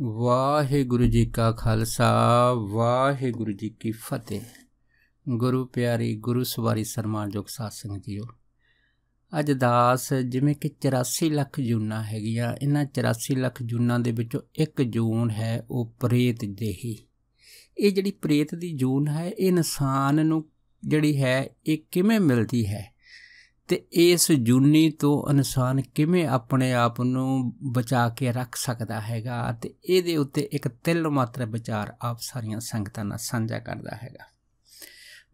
ਵਾਹਿਗੁਰੂ ਜੀ ਕਾ ਖਾਲਸਾ ਵਾਹਿਗੁਰੂ ਜੀ ਕੀ ਫਤਿਹ ਗੁਰੂ ਪਿਆਰੀ ਗੁਰੂ ਸਵਾਰੀ ਸਨਮਾਨਯੋਗ ਸਾਧ ਸੰਗਤ ਜੀਓ ਅੱਜ ਦਾਸ ਜਿਵੇਂ ਕਿ 84 ਲੱਖ ਜੂਨਾਂ ਹੈਗੀਆਂ ਇਹਨਾਂ 84 ਲੱਖ ਜੂਨਾਂ ਦੇ ਵਿੱਚੋਂ ਇੱਕ ਜੂਨ ਹੈ ਉਹ ਪ੍ਰੇਤ ਦੇਹੀ ਇਹ ਜਿਹੜੀ ਪ੍ਰੇਤ ਦੀ ਜੂਨ ਹੈ ਇਹ ਇਨਸਾਨ ਨੂੰ ਜਿਹੜੀ ਹੈ ਇਹ ਕਿਵੇਂ ਮਿਲਦੀ ਹੈ ਤੇ ਇਸ ਜੁਨੀ ਤੋਂ ਇਨਸਾਨ ਕਿਵੇਂ ਆਪਣੇ ਆਪ ਨੂੰ ਬਚਾ ਕੇ ਰੱਖ ਸਕਦਾ ਹੈਗਾ ਤੇ ਇਹਦੇ ਉੱਤੇ ਇੱਕ ਤਿਲ ਮਾਤਰ ਵਿਚਾਰ ਆਪ ਸਾਰੀਆਂ ਸੰਗਤਾਂ ਨਾਲ ਸਾਂਝਾ ਕਰਦਾ ਹੈਗਾ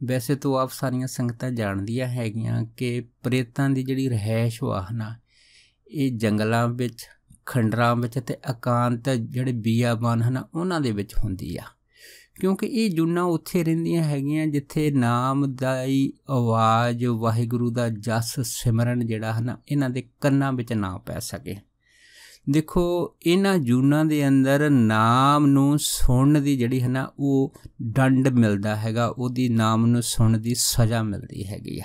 ਵੈਸੇ ਤੋਂ ਆਪ ਸਾਰੀਆਂ ਸੰਗਤਾਂ ਜਾਣਦੀਆਂ ਹੈਗੀਆਂ ਕਿ ਪ੍ਰੇਤਾਂ ਦੀ ਜਿਹੜੀ ਰਹਿائش ਵਾਹਨਾ ਇਹ ਜੰਗਲਾਂ ਵਿੱਚ ਖੰਡਰਾਂ ਵਿੱਚ ਤੇ ਅਕਾਂਤ ਜਿਹੜੇ ਬੀਆਬਾਨ ਹਨ ਉਹਨਾਂ ਦੇ ਵਿੱਚ ਹੁੰਦੀ ਆ ਕਿਉਂਕਿ ਇਹ ਜੁਨਾ ਉੱਥੇ ਰਹਿੰਦੀਆਂ ਹੈਗੀਆਂ ਜਿੱਥੇ ਨਾਮ ਨਾਮਦਾਈ ਆਵਾਜ਼ ਵਾਹਿਗੁਰੂ ਦਾ ਜਸ ਸਿਮਰਨ ਜਿਹੜਾ ਹਨ ਇਹਨਾਂ ਦੇ ਕੰਨਾਂ ਵਿੱਚ ਨਾ ਪੈ ਸਕੇ ਦੇਖੋ ਇਹਨਾਂ ਜੁਨਾ ਦੇ ਅੰਦਰ ਨਾਮ ਨੂੰ ਸੁਣਨ ਦੀ ਜਿਹੜੀ ਹੈ ਨਾ ਉਹ ਡੰਡ ਮਿਲਦਾ ਹੈਗਾ ਉਹਦੀ ਨਾਮ ਨੂੰ ਸੁਣਨ ਦੀ ਸਜ਼ਾ ਮਿਲਦੀ ਹੈਗੀ ਆ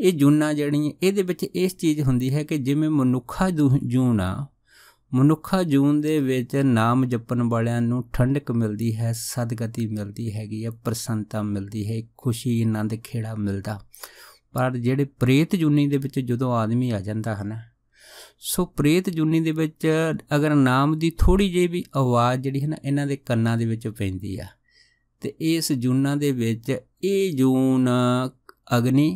ਇਹ ਜੁਨਾ ਜਿਹੜੀ ਇਹਦੇ ਵਿੱਚ ਇਸ ਚੀਜ਼ ਹੁੰਦੀ ਹੈ ਕਿ ਜਿਵੇਂ ਮਨੁੱਖਾ ਜੁਨਾ ਮਨੁੱਖਾ ਜੂਨ ਦੇ ਵਿੱਚ ਨਾਮ ਜਪਣ ਵਾਲਿਆਂ ਨੂੰ ਠੰਡਕ ਮਿਲਦੀ ਹੈ ਸਦਗਤੀ ਮਿਲਦੀ ਹੈਗੀ ਹੈ ਪ੍ਰਸੰਤਾ ਮਿਲਦੀ ਹੈ ਖੁਸ਼ੀ ਆਨੰਦ ਖੇੜਾ ਮਿਲਦਾ ਪਰ ਜਿਹੜੇ ਪ੍ਰੇਤ ਜੂਨੀ ਦੇ ਵਿੱਚ ਜਦੋਂ ਆਦਮੀ ਆ ਜਾਂਦਾ ਹੈ ਨਾ ਸੋ ਪ੍ਰੇਤ ਜੂਨੀ ਦੇ ਵਿੱਚ ਅਗਰ ਨਾਮ ਦੀ ਥੋੜੀ ਜਿਹੀ ਵੀ ਆਵਾਜ਼ ਜਿਹੜੀ ਹੈ ਨਾ ਇਹਨਾਂ ਦੇ ਕੰਨਾਂ ਦੇ ਵਿੱਚ ਪੈਂਦੀ ਆ ਤੇ ਇਸ ਜੂਨਾ ਦੇ ਵਿੱਚ ਇਹ ਜੂਨ ਅਗਨੀ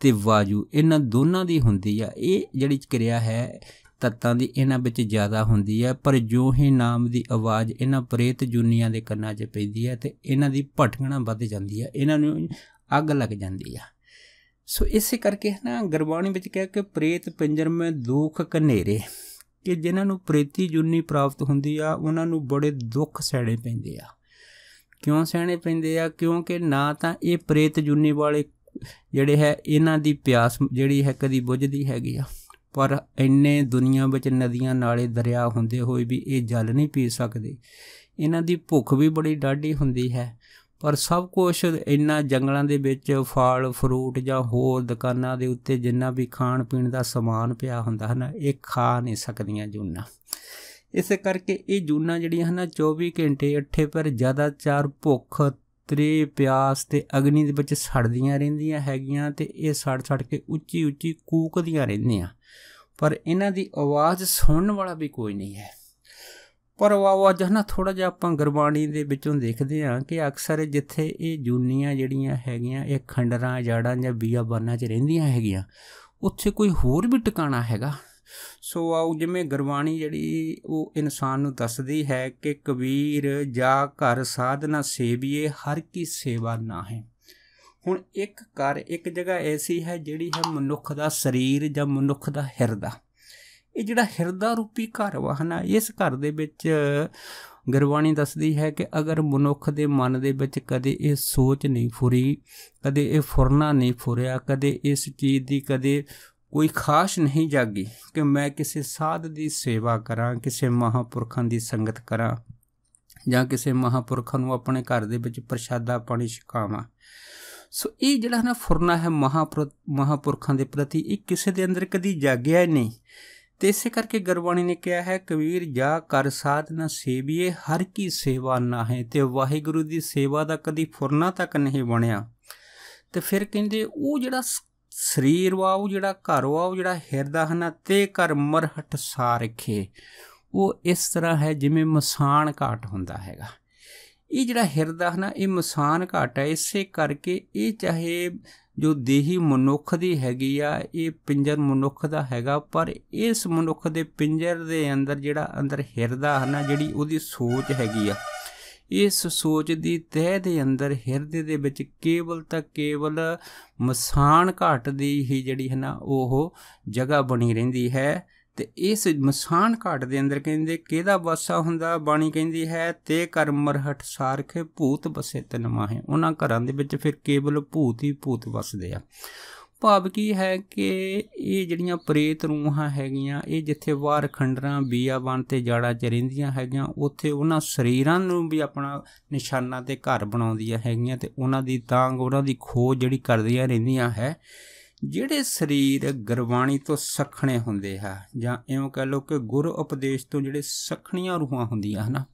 ਤੇ ਵਾਯੂ ਇਹਨਾਂ ਦੋਨਾਂ ਦੀ ਹੁੰਦੀ ਆ ਇਹ ਜਿਹੜੀ ਕਿਰਿਆ ਹੈ ਤੱਤਾਂ ਦੀ ਇਹਨਾਂ ਵਿੱਚ ਜ਼ਿਆਦਾ ਹੁੰਦੀ ਹੈ ਪਰ ਜੋ ਹੀ ਨਾਮ ਦੀ ਆਵਾਜ਼ ਇਹਨਾਂ ਪ੍ਰੇਤ ਜੁਨੀਆਂ ਦੇ ਕੰਨਾਂ 'ਚ ਪੈਂਦੀ ਹੈ ਤੇ ਇਹਨਾਂ ਦੀ ਭਟਕਣਾ ਵੱਧ ਜਾਂਦੀ ਹੈ ਇਹਨਾਂ ਨੂੰ ਅੱਗ ਲੱਗ ਜਾਂਦੀ ਹੈ ਸੋ ਇਸੇ ਕਰਕੇ ਹੈ ਨਾ ਗਰਬਾਣੀ ਵਿੱਚ ਕਿਹਾ ਕਿ ਪ੍ਰੇਤ ਪਿੰਜਰ ਮੇ ਦੁੱਖ ਕਨੇਰੇ ਕਿ ਜਿਨ੍ਹਾਂ ਨੂੰ ਪ੍ਰੇਤੀ ਜੁਨੀ ਪ੍ਰਾਪਤ ਹੁੰਦੀ ਆ ਉਹਨਾਂ ਨੂੰ ਬੜੇ ਦੁੱਖ ਸਹਿਣੇ ਪੈਂਦੇ ਆ ਕਿਉਂ ਸਹਿਣੇ ਪੈਂਦੇ ਆ ਕਿਉਂਕਿ ਨਾ ਤਾਂ ਇਹ ਪ੍ਰੇਤ ਜੁਨੀ ਵਾਲੇ ਜਿਹੜੇ ਹੈ ਇਹਨਾਂ ਦੀ ਪਿਆਸ ਜਿਹੜੀ ਹੈ ਕਦੀ ਬੁੱਝਦੀ ਹੈਗੀ ਆ ਪਰ ਇੰਨੇ ਦੁਨੀਆ ਵਿੱਚ ਨਦੀਆਂ ਨਾਲੇ ਦਰਿਆ ਹੁੰਦੇ ਹੋਏ ਵੀ ਇਹ ਜਲ ਨਹੀਂ ਪੀ ਸਕਦੇ ਇਹਨਾਂ ਦੀ ਭੁੱਖ ਵੀ ਬੜੀ ਡਾਢੀ ਹੁੰਦੀ ਹੈ ਪਰ ਸਭ ਕੁਝ ਇੰਨਾ ਜੰਗਲਾਂ ਦੇ ਵਿੱਚ ਫਲ ਫਰੂਟ ਜਾਂ ਹੋਰ ਦੁਕਾਨਾਂ ਦੇ ਉੱਤੇ ਜਿੰਨਾ ਵੀ ਖਾਣ ਪੀਣ ਦਾ ਸਮਾਨ ਪਿਆ ਹੁੰਦਾ ਹੈ ਨਾ ਇਹ ਖਾ ਨਹੀਂ ਸਕਦੀਆਂ ਜੂਨਾ ਇਸੇ ਕਰਕੇ ਇਹ ਜੂਨਾ ਜਿਹੜੀਆਂ ਹਨ 24 ਘੰਟੇ ਅੱਠੇ ਪਰ ਜ਼ਿਆਦਾ ਚਾਰ ਭੁੱਖ ਤ੍ਰੇ ਪਿਆਸ ਤੇ ਅਗਨੀ ਦੇ ਵਿੱਚ ਸੜਦੀਆਂ ਰਹਿੰਦੀਆਂ ਹੈਗੀਆਂ ਤੇ ਇਹ ਸੜ ਸੜ ਕੇ ਉੱਚੀ ਉੱਚੀ ਕੂਕਦੀਆਂ ਰਹਿੰਦੀਆਂ ਪਰ ਇਹਨਾਂ ਦੀ ਆਵਾਜ਼ ਸੁਣਨ ਵਾਲਾ ਵੀ ਕੋਈ ਨਹੀਂ ਹੈ ਪਰ ਉਹ ਆਵਾਜ਼ ਨਾ ਥੋੜਾ ਜਿਹਾ ਆਪਾਂ ਗਰਬਾਣੀ ਦੇ ਵਿੱਚੋਂ ਦੇਖਦੇ ਹਾਂ ਕਿ ਅਕਸਰ ਜਿੱਥੇ ਇਹ ਜੂਨੀਆਂ ਜਿਹੜੀਆਂ ਹੈਗੀਆਂ ਇਹ ਖੰਡਰਾਂ ਜਾੜਾਂ ਜਾਂ ਬੀਆਬਾਨਾਂ 'ਚ ਰਹਿੰਦੀਆਂ ਹੈਗੀਆਂ ਉੱਥੇ ਕੋਈ ਹੋਰ ਵੀ ਟਿਕਾਣਾ ਹੈਗਾ ਸੋ ਆਉ ਜਿਵੇਂ ਗਰਬਾਣੀ ਜਿਹੜੀ ਉਹ ਇਨਸਾਨ ਨੂੰ ਦੱਸਦੀ ਹੈ ਕਿ ਕਬੀਰ ਜਾ ਘਰ ਸਾਧਨਾ ਸੇਵੀਏ ਹਰ ਕੀ ਸੇਵਾ ਨਾ ਹੈ ਹੁਣ ਇੱਕ ਕਰ ਇੱਕ ਜਗ੍ਹਾ ਐਸੀ ਹੈ ਜਿਹੜੀ ਹੈ ਮਨੁੱਖ ਦਾ ਸਰੀਰ ਜਾਂ ਮਨੁੱਖ ਦਾ ਹਿਰਦਾ ਇਹ ਜਿਹੜਾ ਹਿਰਦਾ ਰੂਪੀ ਘਰ ਵਾਹਨਾ ਇਸ ਘਰ ਦੇ ਵਿੱਚ ਗੁਰਬਾਣੀ ਦੱਸਦੀ ਹੈ ਕਿ ਅਗਰ ਮਨੁੱਖ ਦੇ ਮਨ ਦੇ ਵਿੱਚ ਕਦੇ ਇਹ ਸੋਚ ਨਹੀਂ ਫੁਰੀ ਕਦੇ ਇਹ ਫੁਰਨਾ ਨਹੀਂ ਫੁਰਿਆ ਕਦੇ ਇਸ ਚੀਜ਼ ਦੀ ਕਦੇ ਕੋਈ ਖਾਸ ਨਹੀਂ ਜਾਗੀ ਕਿ ਮੈਂ ਕਿਸੇ ਸਾਧ ਦੀ ਸੇਵਾ ਕਰਾਂ ਕਿਸੇ ਮਹਾਪੁਰਖਾਂ ਦੀ ਸੰਗਤ ਕਰਾਂ ਜਾਂ ਕਿਸੇ ਮਹਾਪੁਰਖਾਂ ਨੂੰ ਆਪਣੇ ਘਰ ਦੇ ਵਿੱਚ ਪ੍ਰਸ਼ਾਦਾ ਪਾਣੀ ਛਕਾਵਾਂ ਸੋ ਇਹ ਜਿਹੜਾ ਨਾ ਫੁਰਨਾ ਹੈ ਮਹਾਪੁਰਖਾਂ ਦੇ ਪ੍ਰਤੀ ਇਹ ਕਿਸੇ ਦੇ ਅੰਦਰ ਕਦੀ ਜਾਗਿਆ ਹੀ ਨਹੀਂ ਤੇ ਇਸੇ ਕਰਕੇ ਗਰਵਾਣੀ ਨੇ ਕਿਹਾ ਹੈ ਕਬੀਰ ਜਾ ਕਰ ਸਾਧਨਾ ਸੇਵੀਏ ਹਰ ਕੀ ਸੇਵਾ ਨਾ ਹੈ ਤੇ ਵਾਹਿਗੁਰੂ ਦੀ ਸੇਵਾ ਦਾ ਕਦੀ ਫੁਰਨਾ ਤੱਕ ਨਹੀਂ ਬਣਿਆ ਤੇ ਫਿਰ ਕਹਿੰਦੇ ਉਹ ਜਿਹੜਾ ਸਰੀਰ ਵਾ ਉਹ ਜਿਹੜਾ ਘਰ ਵਾ ਉਹ ਜਿਹੜਾ ਹਿਰਦਾ ਹਨ ਤੇ ਕਰ ਮਰਹਟ ਸਾਰਖੇ ਉਹ ਇਸ ਤਰ੍ਹਾਂ ਹੈ ਜਿਵੇਂ ਮਸਾਨ ਘਾਟ ਹੁੰਦਾ ਹੈਗਾ ਇਹ ਜਿਹੜਾ ਹਿਰਦਾ ਹੈ ਨਾ ਇਹ ਮਸਾਨ ਘਾਟ ਹੈ ਇਸੇ ਕਰਕੇ ਇਹ ਚਾਹੇ ਜੋ ਦੇਹੀ ਮਨੁੱਖ ਦੀ ਹੈਗੀ ਆ ਇਹ ਪਿੰਜਰ ਮਨੁੱਖ ਦਾ ਹੈਗਾ ਪਰ ਇਸ ਮਨੁੱਖ ਦੇ ਪਿੰਜਰ ਦੇ ਅੰਦਰ ਜਿਹੜਾ ਅੰਦਰ ਹਿਰਦਾ ਹੈ ਨਾ ਜਿਹੜੀ ਉਹਦੀ ਸੋਚ ਹੈਗੀ ਆ ਇਸ ਸੋਚ ਦੀ ਤਹਿ ਦੇ ਅੰਦਰ ਹਿਰਦੇ ਦੇ ਵਿੱਚ ਕੇਵਲ ਤਾਂ ਕੇਵਲ ਮਸਾਨ ਘਾਟ ਦੀ ਹੀ ਜਿਹੜੀ ਹੈ ਨਾ ਉਹ ਜਗ੍ਹਾ ਬਣੀ ਰਹਿੰਦੀ ਹੈ ਤੇ ਇਸ ਮਸਾਨ ਘਾਟ ਦੇ ਅੰਦਰ ਕਹਿੰਦੇ ਕਿਹਦਾ ਵਾਸਾ ਹੁੰਦਾ ਬਾਣੀ ਕਹਿੰਦੀ ਹੈ ਤੇ ਕਰ ਮਰਹਟ ਸਾਰਖੇ ਭੂਤ ਬਸੇ ਤਨ ਮਾਹੇ ਉਹਨਾਂ ਘਰਾਂ ਦੇ ਵਿੱਚ ਫਿਰ ਕੇਵਲ ਭੂਤ ਹੀ ਭੂਤ ਵਸਦੇ ਆ ਭਾਵ ਕੀ ਹੈ ਕਿ ਇਹ ਜਿਹੜੀਆਂ ਪ੍ਰੇਤ ਰੂਹਾਂ ਹੈਗੀਆਂ ਇਹ ਜਿੱਥੇ ਵਾਰ ਖੰਡਰਾਂ ਬੀਆਵਾਨ ਤੇ ਜਾੜਾ ਚ ਰਹਿੰਦੀਆਂ ਹੈਗੀਆਂ ਉੱਥੇ ਉਹਨਾਂ ਸਰੀਰਾਂ ਨੂੰ ਵੀ ਆਪਣਾ ਨਿਸ਼ਾਨਾ ਤੇ ਘਰ ਬਣਾਉਂਦੀਆਂ ਹੈਗੀਆਂ ਤੇ ਉਹਨਾਂ ਦੀ ਤਾਂਗ ਉਹਨਾਂ ਦੀ ਖੋਜ ਜਿਹੜੀ ਕਰਦੀਆਂ ਰਹਿੰਦੀਆਂ ਹੈ ਜਿਹੜੇ ਸਰੀਰ ਗੁਰਬਾਣੀ ਤੋਂ ਸਖਣੇ ਹੁੰਦੇ ਆ ਜਾਂ ਇਉਂ ਕਹ ਲੋ ਕਿ ਗੁਰ ਉਪਦੇਸ਼ ਤੋਂ ਜਿਹੜੇ ਸਖਣੀਆਂ ਰੂਹਾਂ ਹੁੰਦੀਆਂ ਹਨਾ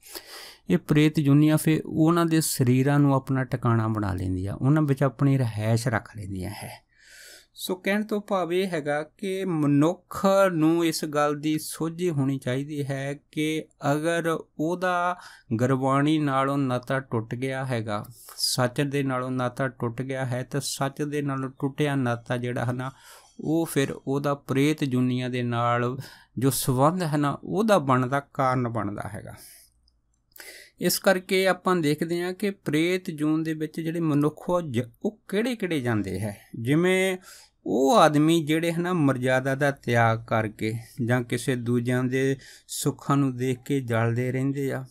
ਇਹ ਪ੍ਰੇਤ ਜੁਨੀਆਂ ਫੇ ਉਹਨਾਂ ਦੇ ਸਰੀਰਾਂ ਨੂੰ ਆਪਣਾ ਟਿਕਾਣਾ ਬਣਾ ਲੈਂਦੀਆਂ ਉਹਨਾਂ ਵਿੱਚ ਆਪਣੀ ਰਹਿائش ਰੱਖ ਲੈਂਦੀਆਂ ਹੈ ਸੋ ਕਹਿਣ ਤੋਂ ਭਾਵ ਇਹ ਹੈਗਾ ਕਿ ਮਨੁੱਖ ਨੂੰ ਇਸ ਗੱਲ ਦੀ ਸੋਝੀ ਹੋਣੀ ਚਾਹੀਦੀ ਹੈ ਕਿ ਅਗਰ ਉਹਦਾ ਗਰਵਾਣੀ ਨਾਲੋਂ ਨਾਤਾ ਟੁੱਟ ਗਿਆ ਹੈਗਾ ਸੱਚ ਦੇ ਨਾਲੋਂ ਨਾਤਾ ਟੁੱਟ ਗਿਆ ਹੈ ਤਾਂ ਸੱਚ ਦੇ ਨਾਲੋਂ ਟੁੱਟਿਆ ਨਾਤਾ ਜਿਹੜਾ ਹਨਾ ਉਹ ਫਿਰ ਉਹਦਾ ਪ੍ਰੇਤ ਜੁਨੀਆਂ ਦੇ ਨਾਲ ਜੋ ਸਬੰਧ ਹੈ ਨਾ ਉਹਦਾ ਬਣਦਾ ਕਾਰਨ ਬਣਦਾ ਹੈਗਾ ਇਸ ਕਰਕੇ ਆਪਾਂ ਦੇਖਦੇ ਹਾਂ ਕਿ ਪ੍ਰੇਤ ਜੂਨ ਦੇ ਵਿੱਚ ਜਿਹੜੇ ਮਨੁੱਖ ਉਹ ਕਿਹੜੇ-ਕਿਹੜੇ ਜਾਂਦੇ ਹੈ ਜਿਵੇਂ ਉਹ ਆਦਮੀ ਜਿਹੜੇ ਹਨਾ ਮਰਜ਼ਾਦਾ ਦਾ ਤਿਆਗ ਕਰਕੇ ਜਾਂ ਕਿਸੇ ਦੂਜਿਆਂ ਦੇ ਸੁੱਖਾਂ ਨੂੰ ਦੇਖ ਕੇ ਜਲਦੇ ਰਹਿੰਦੇ ਆ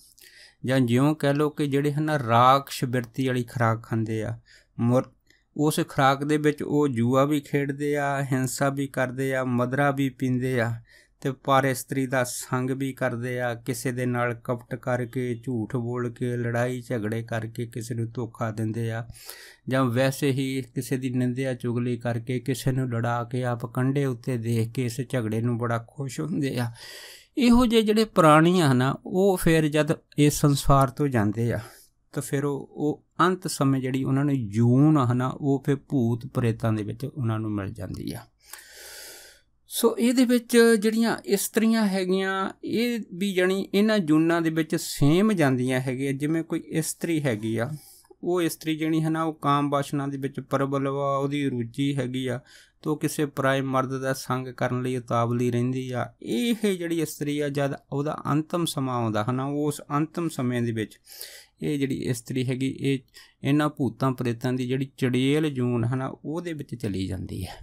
ਜਾਂ ਜਿਉਂ ਕਹਿ ਲੋ ਕਿ ਜਿਹੜੇ ਹਨਾ ਰਾਖਸ਼ ਬਿਰਤੀ ਵਾਲੀ ਖਰਾਕ ਖਾਂਦੇ ਆ ਉਸ ਖਰਾਕ ਦੇ ਵਿੱਚ ਉਹ ਜੂਆ ਵੀ ਖੇਡਦੇ ਆ ਹਿੰਸਾ ਵੀ ਕਰਦੇ ਆ ਮਦਰਾ ਵੀ ਪੀਂਦੇ ਆ ਤੇ ਪਰ ਇਸਤਰੀ ਦਾ ਸੰਗ ਵੀ ਕਰਦੇ ਆ ਕਿਸੇ ਦੇ ਨਾਲ ਕਪਟ ਕਰਕੇ ਝੂਠ ਬੋਲ ਕੇ ਲੜਾਈ ਝਗੜੇ ਕਰਕੇ ਕਿਸੇ ਨੂੰ ਧੋਖਾ ਦਿੰਦੇ ਆ ਜਾਂ ਵੈਸੇ ਹੀ ਕਿਸੇ ਦੀ ਨਿੰਦਿਆ ਚੁਗਲੀ ਕਰਕੇ ਕਿਸੇ ਨੂੰ ਲੜਾ ਕੇ ਆਪ ਕੰਡੇ ਉੱਤੇ ਦੇਖ ਕੇ ਇਸ ਝਗੜੇ ਨੂੰ ਬੜਾ ਖੁਸ਼ ਹੁੰਦੇ ਆ ਇਹੋ ਜਿਹੇ ਜਿਹੜੇ ਪ੍ਰਾਣੀ ਆ ਨਾ ਉਹ ਫਿਰ ਜਦ ਇਸ ਸੰਸਾਰ ਤੋਂ ਜਾਂਦੇ ਆ ਤਾਂ ਫਿਰ ਉਹ ਅੰਤ ਸਮੇਂ ਜਿਹੜੀ ਉਹਨਾਂ ਨੂੰ ਜੂਨ ਆ ਨਾ ਉਹ ਫਿਰ ਭੂਤ ਪ੍ਰੇਤਾਂ ਦੇ ਵਿੱਚ ਉਹਨਾਂ ਨੂੰ ਮਿਲ ਜਾਂਦੀ ਆ ਸੋ ਇਹਦੇ ਵਿੱਚ ਜਿਹੜੀਆਂ ਇਸਤਰੀਆਂ ਹੈਗੀਆਂ ਇਹ ਵੀ ਜਾਨੀ ਇਹਨਾਂ ਜੂਨਾਂ ਦੇ ਵਿੱਚ ਸੇਮ ਜਾਂਦੀਆਂ ਹੈਗੀਆਂ ਜਿਵੇਂ ਕੋਈ ਇਸਤਰੀ ਹੈਗੀ ਆ ਉਹ ਇਸਤਰੀ ਜਿਹੜੀ ਹੈ ਨਾ ਉਹ ਕਾਮ ਵਾਸ਼ਨਾ ਦੇ ਵਿੱਚ ਪਰਬਲ ਵਾ ਉਹਦੀ ਰੁਚੀ ਹੈਗੀ ਆ ਤੋ ਕਿਸੇ ਪ੍ਰਾਇਮ ਮਰਦ ਦਾ ਸੰਗ ਕਰਨ ਲਈ ਉਤਾਵਲੀ ਰਹਿੰਦੀ ਆ ਇਹ ਜਿਹੜੀ ਇਸਤਰੀ ਆ ਜਦ ਉਹਦਾ ਅੰਤਮ ਸਮਾਂ ਆਉਂਦਾ ਹਨਾ ਉਸ ਅੰਤਮ ਸਮੇਂ ਦੇ ਵਿੱਚ ਇਹ ਜਿਹੜੀ ਇਸਤਰੀ ਹੈਗੀ ਇਹ ਇਹਨਾਂ ਭੂਤਾਂ ਪ੍ਰੇਤਾਂ ਦੀ ਜਿਹੜੀ ਚੜੇਲ ਜੂਨ ਹਨਾ ਉਹਦੇ ਵਿੱਚ ਚਲੀ ਜਾਂਦੀ ਹੈ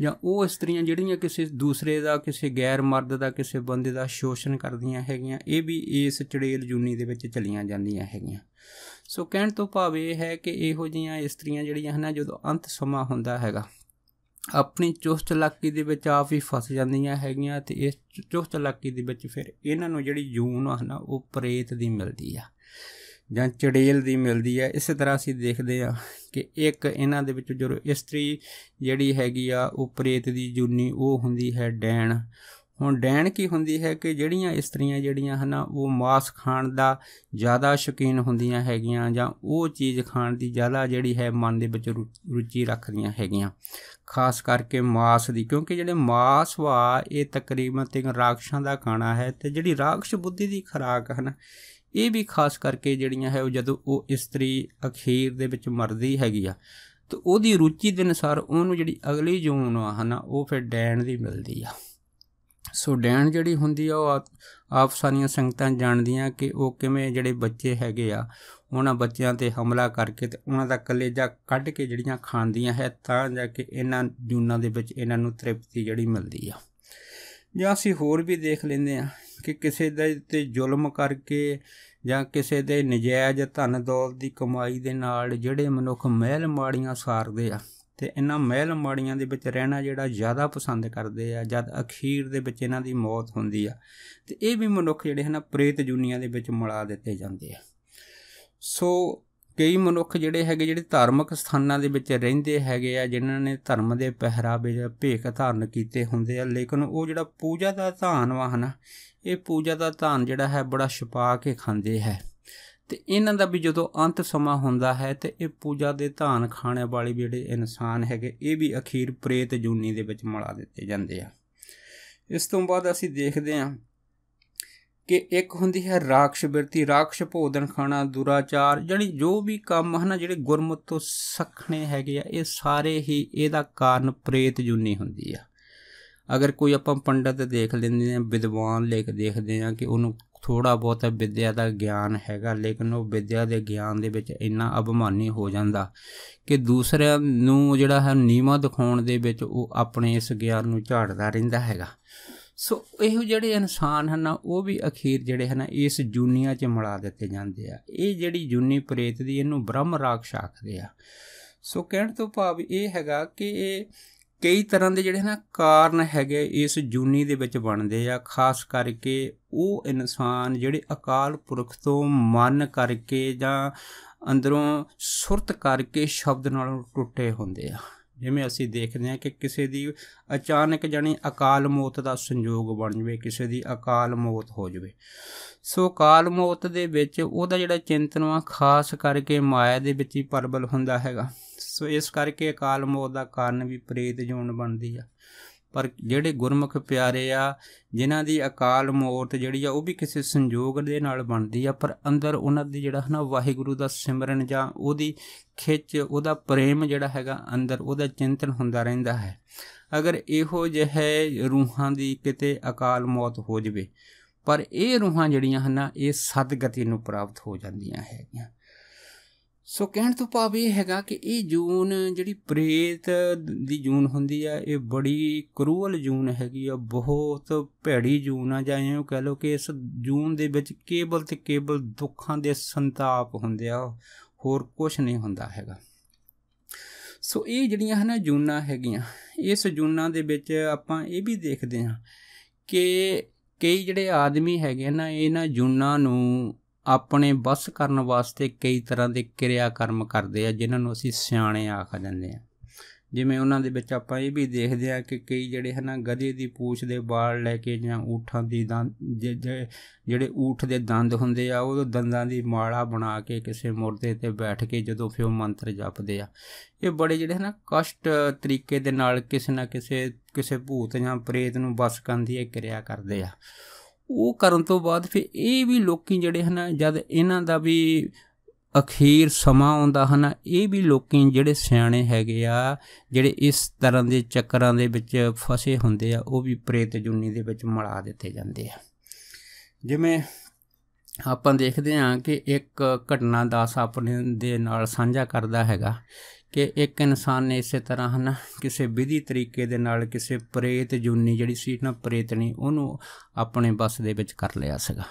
ਜਾਂ ਉਹ ਇਸਤਰੀਆਂ ਜਿਹੜੀਆਂ ਕਿਸੇ ਦੂਸਰੇ ਦਾ ਕਿਸੇ ਗੈਰ ਮਰਦ ਦਾ ਕਿਸੇ ਬੰਦੇ ਦਾ ਸ਼ੋਸ਼ਣ ਕਰਦੀਆਂ ਹੈਗੀਆਂ ਇਹ ਵੀ ਇਸ ਚੜੇਲ ਜੂਨੀ ਦੇ ਵਿੱਚ ਚਲੀਆਂ ਜਾਂਦੀਆਂ ਹੈਗੀਆਂ ਸੋ ਕਹਿਣ ਤੋਂ ਭਾਵ ਇਹ ਹੈ ਕਿ ਇਹੋ ਜੀਆਂ ਇਸਤਰੀਆਂ ਜਿਹੜੀਆਂ ਹਨ ਜਦੋਂ ਅੰਤ ਸਮਾਂ ਹੁੰਦਾ ਹੈਗਾ ਆਪਣੀ ਚੁਸਤ ਲੱਕੀ ਦੇ ਵਿੱਚ ਆਪ ਹੀ ਫਸ ਜਾਂਦੀਆਂ ਹੈਗੀਆਂ ਤੇ ਇਸ ਚੁਸਤ ਲੱਕੀ ਦੇ ਵਿੱਚ ਫਿਰ ਇਹਨਾਂ ਨੂੰ ਜਿਹੜੀ ਜੂਨ ਹਨ ਉਹ ਪ੍ਰੇਤ ਦੀ ਮਿਲਦੀ ਆ ਜਾਂ ਚੜੇਲ ਦੀ ਮਿਲਦੀ ਹੈ ਇਸੇ ਤਰ੍ਹਾਂ ਅਸੀਂ ਦੇਖਦੇ ਆ ਕਿ ਇੱਕ ਇਹਨਾਂ ਦੇ ਵਿੱਚ ਜੋ ਇਸਤਰੀ ਜਿਹੜੀ ਹੈਗੀ ਆ ਉਹ ਪ੍ਰੇਤ ਦੀ ਜੁਨੀ ਉਹ ਹੁੰਦੀ ਹੈ ਡੈਣ ਹੁਣ ਡੈਣ ਕੀ ਹੁੰਦੀ ਹੈ ਕਿ ਜਿਹੜੀਆਂ ਇਸਤਰੀਆਂ ਜਿਹੜੀਆਂ ਹਨ ਉਹ ਮਾਸ ਖਾਣ ਦਾ ਜ਼ਿਆਦਾ ਸ਼ੌਕੀਨ ਹੁੰਦੀਆਂ ਹੈਗੀਆਂ ਜਾਂ ਉਹ ਚੀਜ਼ ਖਾਣ ਦੀ ਜ਼ਿਆਦਾ ਜਿਹੜੀ ਹੈ ਮਨ ਦੇ ਵਿੱਚ ਰੁਚੀ ਰੱਖਦੀਆਂ ਹੈਗੀਆਂ ਖਾਸ ਕਰਕੇ ਮਾਸ ਦੀ ਕਿਉਂਕਿ ਜਿਹੜੇ ਮਾਸ ਵਾ ਇਹ ਤਕਰੀਬਨ ਤਿੰਨ ਰਾਖਸ਼ਾਂ ਦਾ ਖਾਣਾ ਹੈ ਤੇ ਜਿਹੜੀ ਰਾਖਸ਼ ਬੁੱਧੀ ਦੀ ਖਰਾਕ ਹਨ ਇਹ ਵੀ ਖਾਸ ਕਰਕੇ ਜਿਹੜੀਆਂ ਹੈ ਉਹ ਜਦੋਂ ਉਹ ਇਸਤਰੀ ਅਖੀਰ ਦੇ ਵਿੱਚ ਮਰਦੀ ਹੈਗੀ ਆ ਤੇ ਉਹਦੀ ਰੁਚੀ ਦੇ ਅਨੁਸਾਰ ਉਹਨੂੰ ਜਿਹੜੀ ਅਗਲੀ ਜੂਨ ਆ ਹਨਾ ਉਹ ਫਿਰ ਡੈਣ ਦੀ ਮਿਲਦੀ ਆ ਸੋ ਡੈਣ ਜਿਹੜੀ ਹੁੰਦੀ ਆ ਉਹ ਆਪ ਸੰਗਤਾਂ ਜਾਣਦੀਆਂ ਕਿ ਉਹ ਕਿਵੇਂ ਜਿਹੜੇ ਬੱਚੇ ਹੈਗੇ ਆ ਉਹਨਾਂ ਬੱਚਿਆਂ ਤੇ ਹਮਲਾ ਕਰਕੇ ਤੇ ਉਹਨਾਂ ਦਾ ਕਲੇਜਾ ਕੱਢ ਕੇ ਜਿਹੜੀਆਂ ਖਾਂਦੀਆਂ ਹੈ ਤਾਂ ਜਾ ਕੇ ਇਹਨਾਂ ਜੂਨਾਂ ਦੇ ਵਿੱਚ ਇਹਨਾਂ ਨੂੰ ਤ੍ਰਿਪਤੀ ਜਿਹੜੀ ਮਿਲਦੀ ਆ ਜਾਂ ਅਸੀਂ ਹੋਰ ਵੀ ਦੇਖ ਲੈਂਦੇ ਆ ਕਿ ਕਿਸੇ ਦੇ ਤੇ ਜ਼ੁਲਮ ਕਰਕੇ ਜਾਂ ਕਿਸੇ ਦੇ ਨਜਾਇਜ਼ ਧਨ ਦੌਲਤ ਦੀ ਕਮਾਈ ਦੇ ਨਾਲ ਜਿਹੜੇ ਮਨੁੱਖ ਮਹਿਲ ਮਾੜੀਆਂ ਸਾਰਦੇ ਆ ਤੇ ਇਹਨਾਂ ਮਹਿਲ ਮਾੜੀਆਂ ਦੇ ਵਿੱਚ ਰਹਿਣਾ ਜਿਹੜਾ ਜ਼ਿਆਦਾ ਪਸੰਦ ਕਰਦੇ ਆ ਜਦ ਅਖੀਰ ਦੇ ਵਿੱਚ ਇਹਨਾਂ ਦੀ ਮੌਤ ਹੁੰਦੀ ਆ ਤੇ ਇਹ ਵੀ ਮਨੁੱਖ ਜਿਹੜੇ ਹਨ ਪ੍ਰੇਤ ਜੁਨੀਆਂ ਦੇ ਵਿੱਚ ਮਿਲਾ ਦਿੱਤੇ ਜਾਂਦੇ ਆ ਸੋ ਕਈ ਮਨੁੱਖ ਜਿਹੜੇ ਹੈਗੇ ਜਿਹੜੇ ਧਾਰਮਿਕ ਸਥਾਨਾਂ ਦੇ ਵਿੱਚ ਰਹਿੰਦੇ ਹੈਗੇ ਆ ਜਿਨ੍ਹਾਂ ਨੇ ਧਰਮ ਦੇ ਪਹਿਰਾਵੇ ਜਾਂ ਭੇਖ ਧਾਰਨ ਕੀਤੇ ਹੁੰਦੇ ਆ ਲੇਕਿਨ ਉਹ ਜਿਹੜਾ ਪੂਜਾ ਦਾ ਧਾਨ ਵਾਹਨ ਇਹ ਪੂਜਾ ਦਾ ਧਾਨ ਜਿਹੜਾ ਹੈ ਬੜਾ ਛਪਾ ਕੇ ਖਾਂਦੇ ਹੈ ਤੇ ਇਹਨਾਂ ਦਾ ਵੀ ਜਦੋਂ ਅੰਤ ਸਮਾਂ ਹੁੰਦਾ ਹੈ ਤੇ ਇਹ ਪੂਜਾ ਦੇ ਧਾਨ ਖਾਣ ਵਾਲੇ ਜਿਹੜੇ ਇਨਸਾਨ ਹੈਗੇ ਇਹ ਵੀ ਅਖੀਰ ਪ੍ਰੇਤ ਜੂਨੀ ਦੇ ਵਿੱਚ ਮਲਾ ਦਿੱਤੇ ਜਾਂਦੇ ਆ ਇਸ ਤੋਂ ਬਾਅਦ ਅਸੀਂ ਦੇਖਦੇ ਹਾਂ ਕਿ ਇੱਕ ਹੁੰਦੀ ਹੈ ਰਾਖਸ਼ ਬਿਰਤੀ ਰਾਖਸ਼ ਭੋਜਨ ਖਾਣਾ ਦੁਰਾਚਾਰ ਜਾਨੀ ਜੋ ਵੀ ਕੰਮ ਹਨ ਜਿਹੜੇ ਗੁਰਮਤ ਤੋਂ ਸਖਣੇ ਹੈਗੇ ਆ ਇਹ ਸਾਰੇ ਹੀ ਇਹਦਾ ਕਾਰਨ ਪ੍ਰੇਤ ਜੁਨੀ ਹੁੰਦੀ ਆ ਅਗਰ ਕੋਈ ਆਪਾਂ ਪੰਡਤ ਦੇਖ ਲੈਂਦੇ ਆ ਵਿਦਵਾਨ ਲੇਖ ਦੇਖਦੇ ਆ ਕਿ ਉਹਨੂੰ ਥੋੜਾ ਬਹੁਤ ਵਿਦਿਆ ਦਾ ਗਿਆਨ ਹੈਗਾ ਲੇਕਿਨ ਉਹ ਵਿਦਿਆ ਦੇ ਗਿਆਨ ਦੇ ਵਿੱਚ ਇੰਨਾ ਅਭਮਾਨੀ ਹੋ ਜਾਂਦਾ ਕਿ ਦੂਸਰਿਆਂ ਨੂੰ ਜਿਹੜਾ ਹੈ ਨੀਮਾ ਦਿਖਾਉਣ ਦੇ ਵਿੱਚ ਉਹ ਆਪਣੇ ਇਸ ਗਿਆਨ ਨੂੰ ਝਾੜਦਾ ਰਹਿੰਦਾ ਹੈਗਾ ਸੋ ਇਹੋ ਜਿਹੜੇ ਇਨਸਾਨ ਹਨ ਉਹ ਵੀ ਅਖੀਰ ਜਿਹੜੇ ਹਨ ਇਸ ਜੁਨੀਆ 'ਚ ਮਿਲਾ ਦਿੱਤੇ ਜਾਂਦੇ ਆ ਇਹ ਜਿਹੜੀ ਜੁਨੀ ਪ੍ਰੇਤ ਦੀ ਇਹਨੂੰ ਬ੍ਰਹਮ ਰਾਖਸ਼ ਆਖਦੇ ਆ ਸੋ ਕਹਿਣ ਤੋਂ ਭਾਵ ਇਹ ਹੈਗਾ ਕਿ ਇਹ ਕਈ ਤਰ੍ਹਾਂ ਦੇ ਜਿਹੜੇ ਨਾ ਕਾਰਨ ਹੈਗੇ ਇਸ ਜੂਨੀ ਦੇ ਵਿੱਚ ਬਣਦੇ ਆ ਖਾਸ ਕਰਕੇ ਉਹ ਇਨਸਾਨ ਜਿਹੜੇ ਅਕਾਲ ਪੁਰਖ ਤੋਂ ਮੰਨ ਕਰਕੇ ਜਾਂ ਅੰਦਰੋਂ ਸੁਰਤ ਕਰਕੇ ਸ਼ਬਦ ਨਾਲ ਟੁੱਟੇ ਹੁੰਦੇ ਆ ਜਿਵੇਂ ਅਸੀਂ ਦੇਖਦੇ ਹਾਂ ਕਿ ਕਿਸੇ ਦੀ ਅਚਾਨਕ ਜਾਨੀ ਅਕਾਲ ਮੌਤ ਦਾ ਸੰਯੋਗ ਬਣ ਜਵੇ ਕਿਸੇ ਦੀ ਅਕਾਲ ਮੌਤ ਹੋ ਜਵੇ ਸੋ ਅਕਾਲ ਮੌਤ ਦੇ ਵਿੱਚ ਉਹਦਾ ਜਿਹੜਾ ਚਿੰਤਨ ਆ ਖਾਸ ਕਰਕੇ ਮਾਇਆ ਦੇ ਵਿੱਚ ਹੀ ਪਰਬਲ ਹੁੰਦਾ ਹੈਗਾ ਸੋ ਇਸ ਕਰਕੇ ਅਕਾਲ ਮੌਤ ਦਾ ਕਾਰਨ ਵੀ ਪ੍ਰੇਤ ਜੋਨ ਬਣਦੀ ਆ ਪਰ ਜਿਹੜੇ ਗੁਰਮੁਖ ਪਿਆਰੇ ਆ ਜਿਨ੍ਹਾਂ ਦੀ ਅਕਾਲ ਮੌਤ ਜਿਹੜੀ ਆ ਉਹ ਵੀ ਕਿਸੇ ਸੰਜੋਗ ਦੇ ਨਾਲ ਬਣਦੀ ਆ ਪਰ ਅੰਦਰ ਉਹਨਾਂ ਦੀ ਜਿਹੜਾ ਹਨਾ ਵਾਹਿਗੁਰੂ ਦਾ ਸਿਮਰਨ ਜਾਂ ਉਹਦੀ ਖਿੱਚ ਉਹਦਾ ਪ੍ਰੇਮ ਜਿਹੜਾ ਹੈਗਾ ਅੰਦਰ ਉਹਦਾ ਚਿੰਤਨ ਹੁੰਦਾ ਰਹਿੰਦਾ ਹੈ ਅਗਰ ਇਹੋ ਜਿਹੇ ਰੂਹਾਂ ਦੀ ਕਿਤੇ ਅਕਾਲ ਮੌਤ ਹੋ ਜਵੇ ਪਰ ਇਹ ਰੂਹਾਂ ਜਿਹੜੀਆਂ ਹਨ ਇਹ ਸਤਗਤੀ ਨੂੰ ਪ੍ਰਾਪਤ ਹੋ ਜਾਂਦੀਆਂ ਹੈਗੀਆਂ ਸੋ ਕਹਿਣ ਤੋਂ ਭਾਵ ਇਹ ਹੈਗਾ ਕਿ ਇਹ ਜੂਨ ਜਿਹੜੀ ਪ੍ਰੇਤ ਦੀ ਜੂਨ ਹੁੰਦੀ ਆ ਇਹ ਬੜੀ ਕਰੂਅਲ ਜੂਨ ਹੈਗੀ ਆ ਬਹੁਤ ਭੈੜੀ ਜੂਨ ਆ ਜਾਂ ਇਹੋ ਕਹ ਲੋ ਕਿ ਇਸ ਜੂਨ ਦੇ ਵਿੱਚ ਕੇਵਲ ਤੇ ਕੇਵਲ ਦੁੱਖਾਂ ਦੇ ਸੰਤਾਪ ਹੁੰਦੇ ਆ ਹੋਰ ਕੁਝ ਨਹੀਂ ਹੁੰਦਾ ਹੈਗਾ ਸੋ ਇਹ ਜਿਹੜੀਆਂ ਹਨ ਜੂਨਾਂ ਹੈਗੀਆਂ ਇਸ ਜੂਨਾਂ ਦੇ ਵਿੱਚ ਆਪਾਂ ਇਹ ਵੀ ਦੇਖਦੇ ਹਾਂ ਕਿ ਕਈ ਜਿਹੜੇ ਆਦਮੀ ਹੈਗੇ ਨਾ ਇਹਨਾਂ ਜੂਨਾਂ ਨੂੰ ਆਪਣੇ ਬਸ ਕਰਨ ਵਾਸਤੇ ਕਈ ਤਰ੍ਹਾਂ ਦੇ ਕਿਰਿਆ ਕਰਮ ਕਰਦੇ ਆ ਜਿਨ੍ਹਾਂ ਨੂੰ ਅਸੀਂ ਸਿਆਣੇ ਆਖ ਜਾਂਦੇ ਆ ਜਿਵੇਂ ਉਹਨਾਂ ਦੇ ਵਿੱਚ ਆਪਾਂ ਇਹ ਵੀ ਦੇਖਦੇ ਆ ਕਿ ਕਈ ਜਿਹੜੇ ਹਨਾ ਗਧੇ ਦੀ ਪੂਛ ਦੇ ਵਾਲ ਲੈ ਕੇ ਜਾਂ ਊਠਾਂ ਦੀ ਦੰਦ ਜਿਹੜੇ ਊਠ ਦੇ ਦੰਦ ਹੁੰਦੇ ਆ ਉਹ ਦੰਦਾਂ ਦੀ ਮਾਲਾ ਬਣਾ ਕੇ ਕਿਸੇ ਮੁਰਦੇ ਤੇ ਬੈਠ ਕੇ ਜਦੋਂ ਫਿਰ ਉਹ ਮੰਤਰ ਜਪਦੇ ਆ ਇਹ ਬੜੇ ਜਿਹੜੇ ਹਨਾ ਕਸ਼ਟ ਤਰੀਕੇ ਦੇ ਨਾਲ ਕਿਸੇ ਨਾ ਕਿਸੇ ਕਿਸੇ ਭੂਤ ਜਾਂ ਪ੍ਰੇਤ ਨੂੰ ਬਸ ਕਰਨ ਦੀ ਇਹ ਕਿਰਿਆ ਕਰਦੇ ਆ ਉਹ ਕਰਨ ਤੋਂ ਬਾਅਦ ਫਿਰ ਇਹ ਵੀ ਲੋਕੀ ਜਿਹੜੇ ਹਨ ਜਦ ਇਹਨਾਂ ਦਾ ਵੀ ਅਖੀਰ ਸਮਾਂ ਆਉਂਦਾ ਹਨ ਇਹ ਵੀ ਲੋਕੀ ਜਿਹੜੇ ਸਿਆਣੇ ਹੈਗੇ ਆ ਜਿਹੜੇ ਇਸ ਤਰ੍ਹਾਂ ਦੇ ਚੱਕਰਾਂ ਦੇ ਵਿੱਚ ਫਸੇ ਹੁੰਦੇ ਆ ਉਹ ਵੀ ਪ੍ਰੇਤ ਜੁਨੀ ਦੇ ਵਿੱਚ ਮਲਾ ਦਿੱਤੇ ਜਾਂਦੇ ਆ ਜਿਵੇਂ ਆਪਾਂ ਦੇਖਦੇ ਹਾਂ ਕਿ ਇੱਕ ਘਟਨਾ ਦਾਸ ਆਪਣੇ ਦੇ ਨਾਲ ਸਾਂਝਾ ਕਰਦਾ ਹੈਗਾ ਕਿ ਇੱਕ ਇਨਸਾਨ ਨੇ ਇਸੇ ਤਰ੍ਹਾਂ ਹਨ ਕਿਸੇ ਵਿਧੀ ਤਰੀਕੇ ਦੇ ਨਾਲ ਕਿਸੇ ਪ੍ਰੇਤ ਜੁਨੀ ਜਿਹੜੀ ਸੀ ਨਾ ਪ੍ਰੇਤਣੀ ਉਹਨੂੰ ਆਪਣੇ ਬਸ ਦੇ ਵਿੱਚ ਕਰ ਲਿਆ ਸੀਗਾ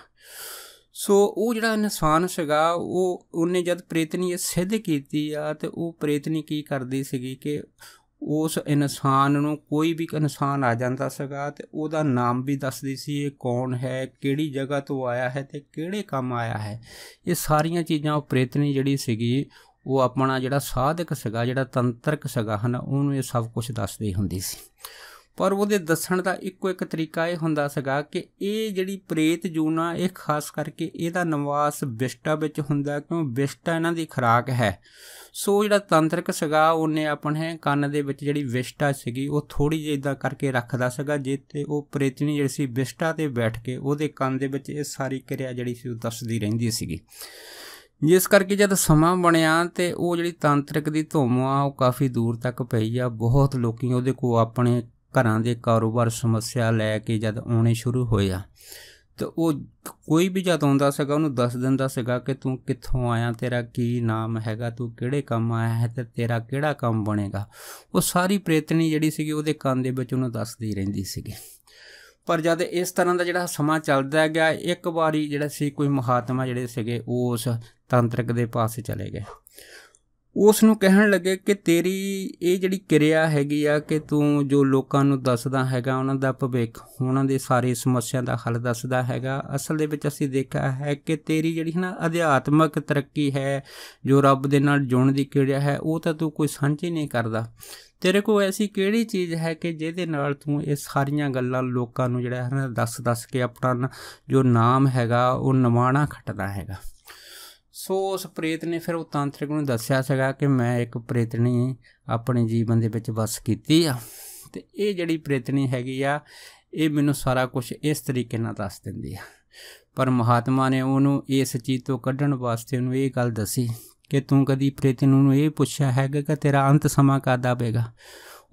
ਸੋ ਉਹ ਜਿਹੜਾ ਇਨਸਾਨ ਸੀਗਾ ਉਹ ਉਹਨੇ ਜਦ ਪ੍ਰੇਤਨੀ ਇਹ ਸਿੱਧ ਕੀਤੀ ਆ ਤੇ ਉਹ ਪ੍ਰੇਤਨੀ ਕੀ ਕਰਦੀ ਸੀਗੀ ਕਿ ਉਸ ਇਨਸਾਨ ਨੂੰ ਕੋਈ ਵੀ ਇਨਸਾਨ ਆ ਜਾਂਦਾ ਸੀਗਾ ਤੇ ਉਹਦਾ ਨਾਮ ਵੀ ਦੱਸਦੀ ਸੀ ਇਹ ਕੌਣ ਹੈ ਕਿਹੜੀ ਜਗ੍ਹਾ ਤੋਂ ਆਇਆ ਹੈ ਤੇ ਕਿਹੜੇ ਕੰਮ ਆਇਆ ਹੈ ਇਹ ਸਾਰੀਆਂ ਚੀਜ਼ਾਂ ਉਹ ਪ੍ਰੇਤਨੀ ਜਿਹੜੀ ਸੀਗੀ ਉਹ ਆਪਣਾ ਜਿਹੜਾ ਸਾਧਕ ਸੀਗਾ ਜਿਹੜਾ ਤੰਤਰਕ ਸੀਗਾ ਹਨ ਉਹਨੂੰ ਇਹ ਸਭ ਕੁਝ ਦੱਸਦੇ ਹੁੰਦੀ ਸੀ ਪਰ ਉਹਦੇ ਦੱਸਣ ਦਾ ਇੱਕੋ ਇੱਕ ਤਰੀਕਾ ਇਹ ਹੁੰਦਾ ਸੀਗਾ ਕਿ ਇਹ ਜਿਹੜੀ ਪ੍ਰੇਤ ਜੂਨਾ ਇਹ ਖਾਸ ਕਰਕੇ ਇਹਦਾ ਨਿਵਾਸ ਵਿਸ਼ਟਾ ਵਿੱਚ ਹੁੰਦਾ ਕਿਉਂ ਵਿਸ਼ਟਾ ਇਹਨਾਂ ਦੀ ਖਰਾਕ ਹੈ ਸੋ ਜਿਹੜਾ ਤੰਤਰਕ ਸੀਗਾ ਉਹਨੇ ਆਪਣੇ ਕੰਨ ਦੇ ਵਿੱਚ ਜਿਹੜੀ ਵਿਸ਼ਟਾ ਸੀਗੀ ਉਹ ਥੋੜੀ ਜਿਹੀ ਇਦਾਂ ਕਰਕੇ ਰੱਖਦਾ ਸੀਗਾ ਜਿੱਤੇ ਉਹ ਪ੍ਰੇਤਨੀ ਜਿਹੜੀ ਸੀ ਵਿਸ਼ਟਾ ਤੇ ਬੈਠ ਕੇ ਉਹਦੇ ਕੰਨ ਦੇ ਵਿੱਚ ਇਹ ਸਾਰੀ ਕਿਰਿਆ ਜਿਹੜੀ ਸੀ ਉਹ ਦੱਸਦੀ ਰਹਿੰਦੀ ਸੀਗੀ ਜਿਸ ਕਰਕੇ ਜਦ ਸਮਾਂ ਬਣਿਆ ਤੇ ਉਹ ਜਿਹੜੀ ਤਾਂਤਰਿਕ ਦੀ ਧੋਮ ਆ ਉਹ ਕਾਫੀ ਦੂਰ ਤੱਕ ਪਈ ਆ ਬਹੁਤ ਲੋਕੀ ਉਹਦੇ ਕੋ ਆਪਣੇ ਘਰਾਂ ਦੇ ਕਾਰੋਬਾਰ ਸਮੱਸਿਆ ਲੈ ਕੇ ਜਦ ਆਉਣੇ ਸ਼ੁਰੂ ਹੋਇਆ ਤੇ ਉਹ ਕੋਈ ਵੀ ਜਦ ਆਉਂਦਾ ਸੀਗਾ ਉਹਨੂੰ ਦੱਸ ਦਿੰਦਾ ਸੀਗਾ ਕਿ ਤੂੰ ਕਿੱਥੋਂ ਆਇਆ ਤੇਰਾ ਕੀ ਨਾਮ ਹੈਗਾ ਤੂੰ ਕਿਹੜੇ ਕੰਮ ਆਇਆ ਹੈ ਤੇ ਤੇਰਾ ਕਿਹੜਾ ਕੰਮ ਬਣੇਗਾ ਉਹ ਸਾਰੀ ਪ੍ਰੇਤਣੀ ਜਿਹੜੀ ਸੀਗੀ ਉਹਦੇ ਕੰਨ ਦੇ ਵਿੱਚ ਉਹਨੂੰ ਦੱਸਦੀ ਰਹਿੰਦੀ ਸੀਗੀ ਪਰ ਜਦ ਇਸ ਤਰ੍ਹਾਂ ਦਾ ਜਿਹੜਾ ਸਮਾਂ ਚੱਲਦਾ ਗਿਆ ਇੱਕ ਵਾਰੀ ਜਿਹੜਾ ਸੀ ਕੋਈ ਮਹਾਤਮਾ ਜਿਹੜੇ ਸੀਗੇ ਉਸ ਤਾਂਤਰਿਕ ਦੇ ਪਾਸੇ ਚਲੇ ਗਏ ਉਸ ਨੂੰ ਕਹਿਣ ਲੱਗੇ ਕਿ ਤੇਰੀ ਇਹ ਜਿਹੜੀ ਕਿਰਿਆ ਹੈਗੀ ਆ ਕਿ ਤੂੰ ਜੋ ਲੋਕਾਂ ਨੂੰ ਦੱਸਦਾ ਹੈਗਾ ਉਹਨਾਂ ਦਾ ਭਵਿੱਖ ਉਹਨਾਂ ਦੇ ਸਾਰੇ ਸਮੱਸਿਆ ਦਾ ਹੱਲ ਦੱਸਦਾ ਹੈਗਾ ਅਸਲ ਦੇ ਵਿੱਚ ਅਸੀਂ ਦੇਖਿਆ ਹੈ ਕਿ ਤੇਰੀ ਜਿਹੜੀ ਹੈ ਨਾ ਅਧਿਆਤਮਕ ਤਰੱਕੀ ਹੈ ਜੋ ਰੱਬ ਦੇ ਨਾਲ ਜੁੜਨ ਦੀ ਕਿਰਿਆ ਹੈ ਉਹ ਤਾਂ ਤੂੰ ਕੋਈ ਸਾਂਝੀ ਨਹੀਂ ਕਰਦਾ ਤੇਰੇ ਕੋਲ ਐਸੀ ਕਿਹੜੀ ਚੀਜ਼ ਹੈ ਕਿ ਜਿਹਦੇ ਨਾਲ ਤੂੰ ਇਹ ਸਾਰੀਆਂ ਗੱਲਾਂ ਲੋਕਾਂ ਨੂੰ ਜਿਹੜਾ ਹੈ ਨਾ ਦੱਸ-ਦੱਸ ਕੇ ਆਪਣਾ ਜੋ ਨਾਮ ਹੈਗਾ ਉਹ ਨਵਾਣਾ ਖਟਦਾ ਹੈਗਾ ਸੋ ਉਸ ਪ੍ਰੇਤ ਨੇ ਫਿਰ ਉਹ ਤਾਂਤਰਿਕ ਨੂੰ ਦੱਸਿਆ ਸੀਗਾ ਕਿ ਮੈਂ ਇੱਕ ਪ੍ਰੇਤਣੀ ਆਪਣੇ ਜੀਵਨ ਦੇ ਵਿੱਚ ਵਸ ਕੀਤੀ ਆ ਤੇ ਇਹ ਜਿਹੜੀ ਪ੍ਰੇਤਣੀ ਹੈਗੀ ਆ ਇਹ ਮੈਨੂੰ ਸਾਰਾ ਕੁਝ ਇਸ ਤਰੀਕੇ ਨਾਲ ਦੱਸ ਦਿੰਦੀ ਆ ਪਰ ਮਹਾਤਮਾ ਨੇ ਉਹਨੂੰ ਇਸ ਚੀਜ਼ ਤੋਂ ਕੱਢਣ ਵਾਸਤੇ ਉਹਨੂੰ ਇਹ ਗੱਲ ਦੱਸੀ ਕਿ ਤੂੰ ਕਦੀ ਪ੍ਰੇਤਣੀ ਨੂੰ ਇਹ ਪੁੱਛਿਆ ਹੈਗਾ ਕਿ ਤੇਰਾ ਅੰਤ ਸਮਾਂ ਕਦ ਆਵੇਗਾ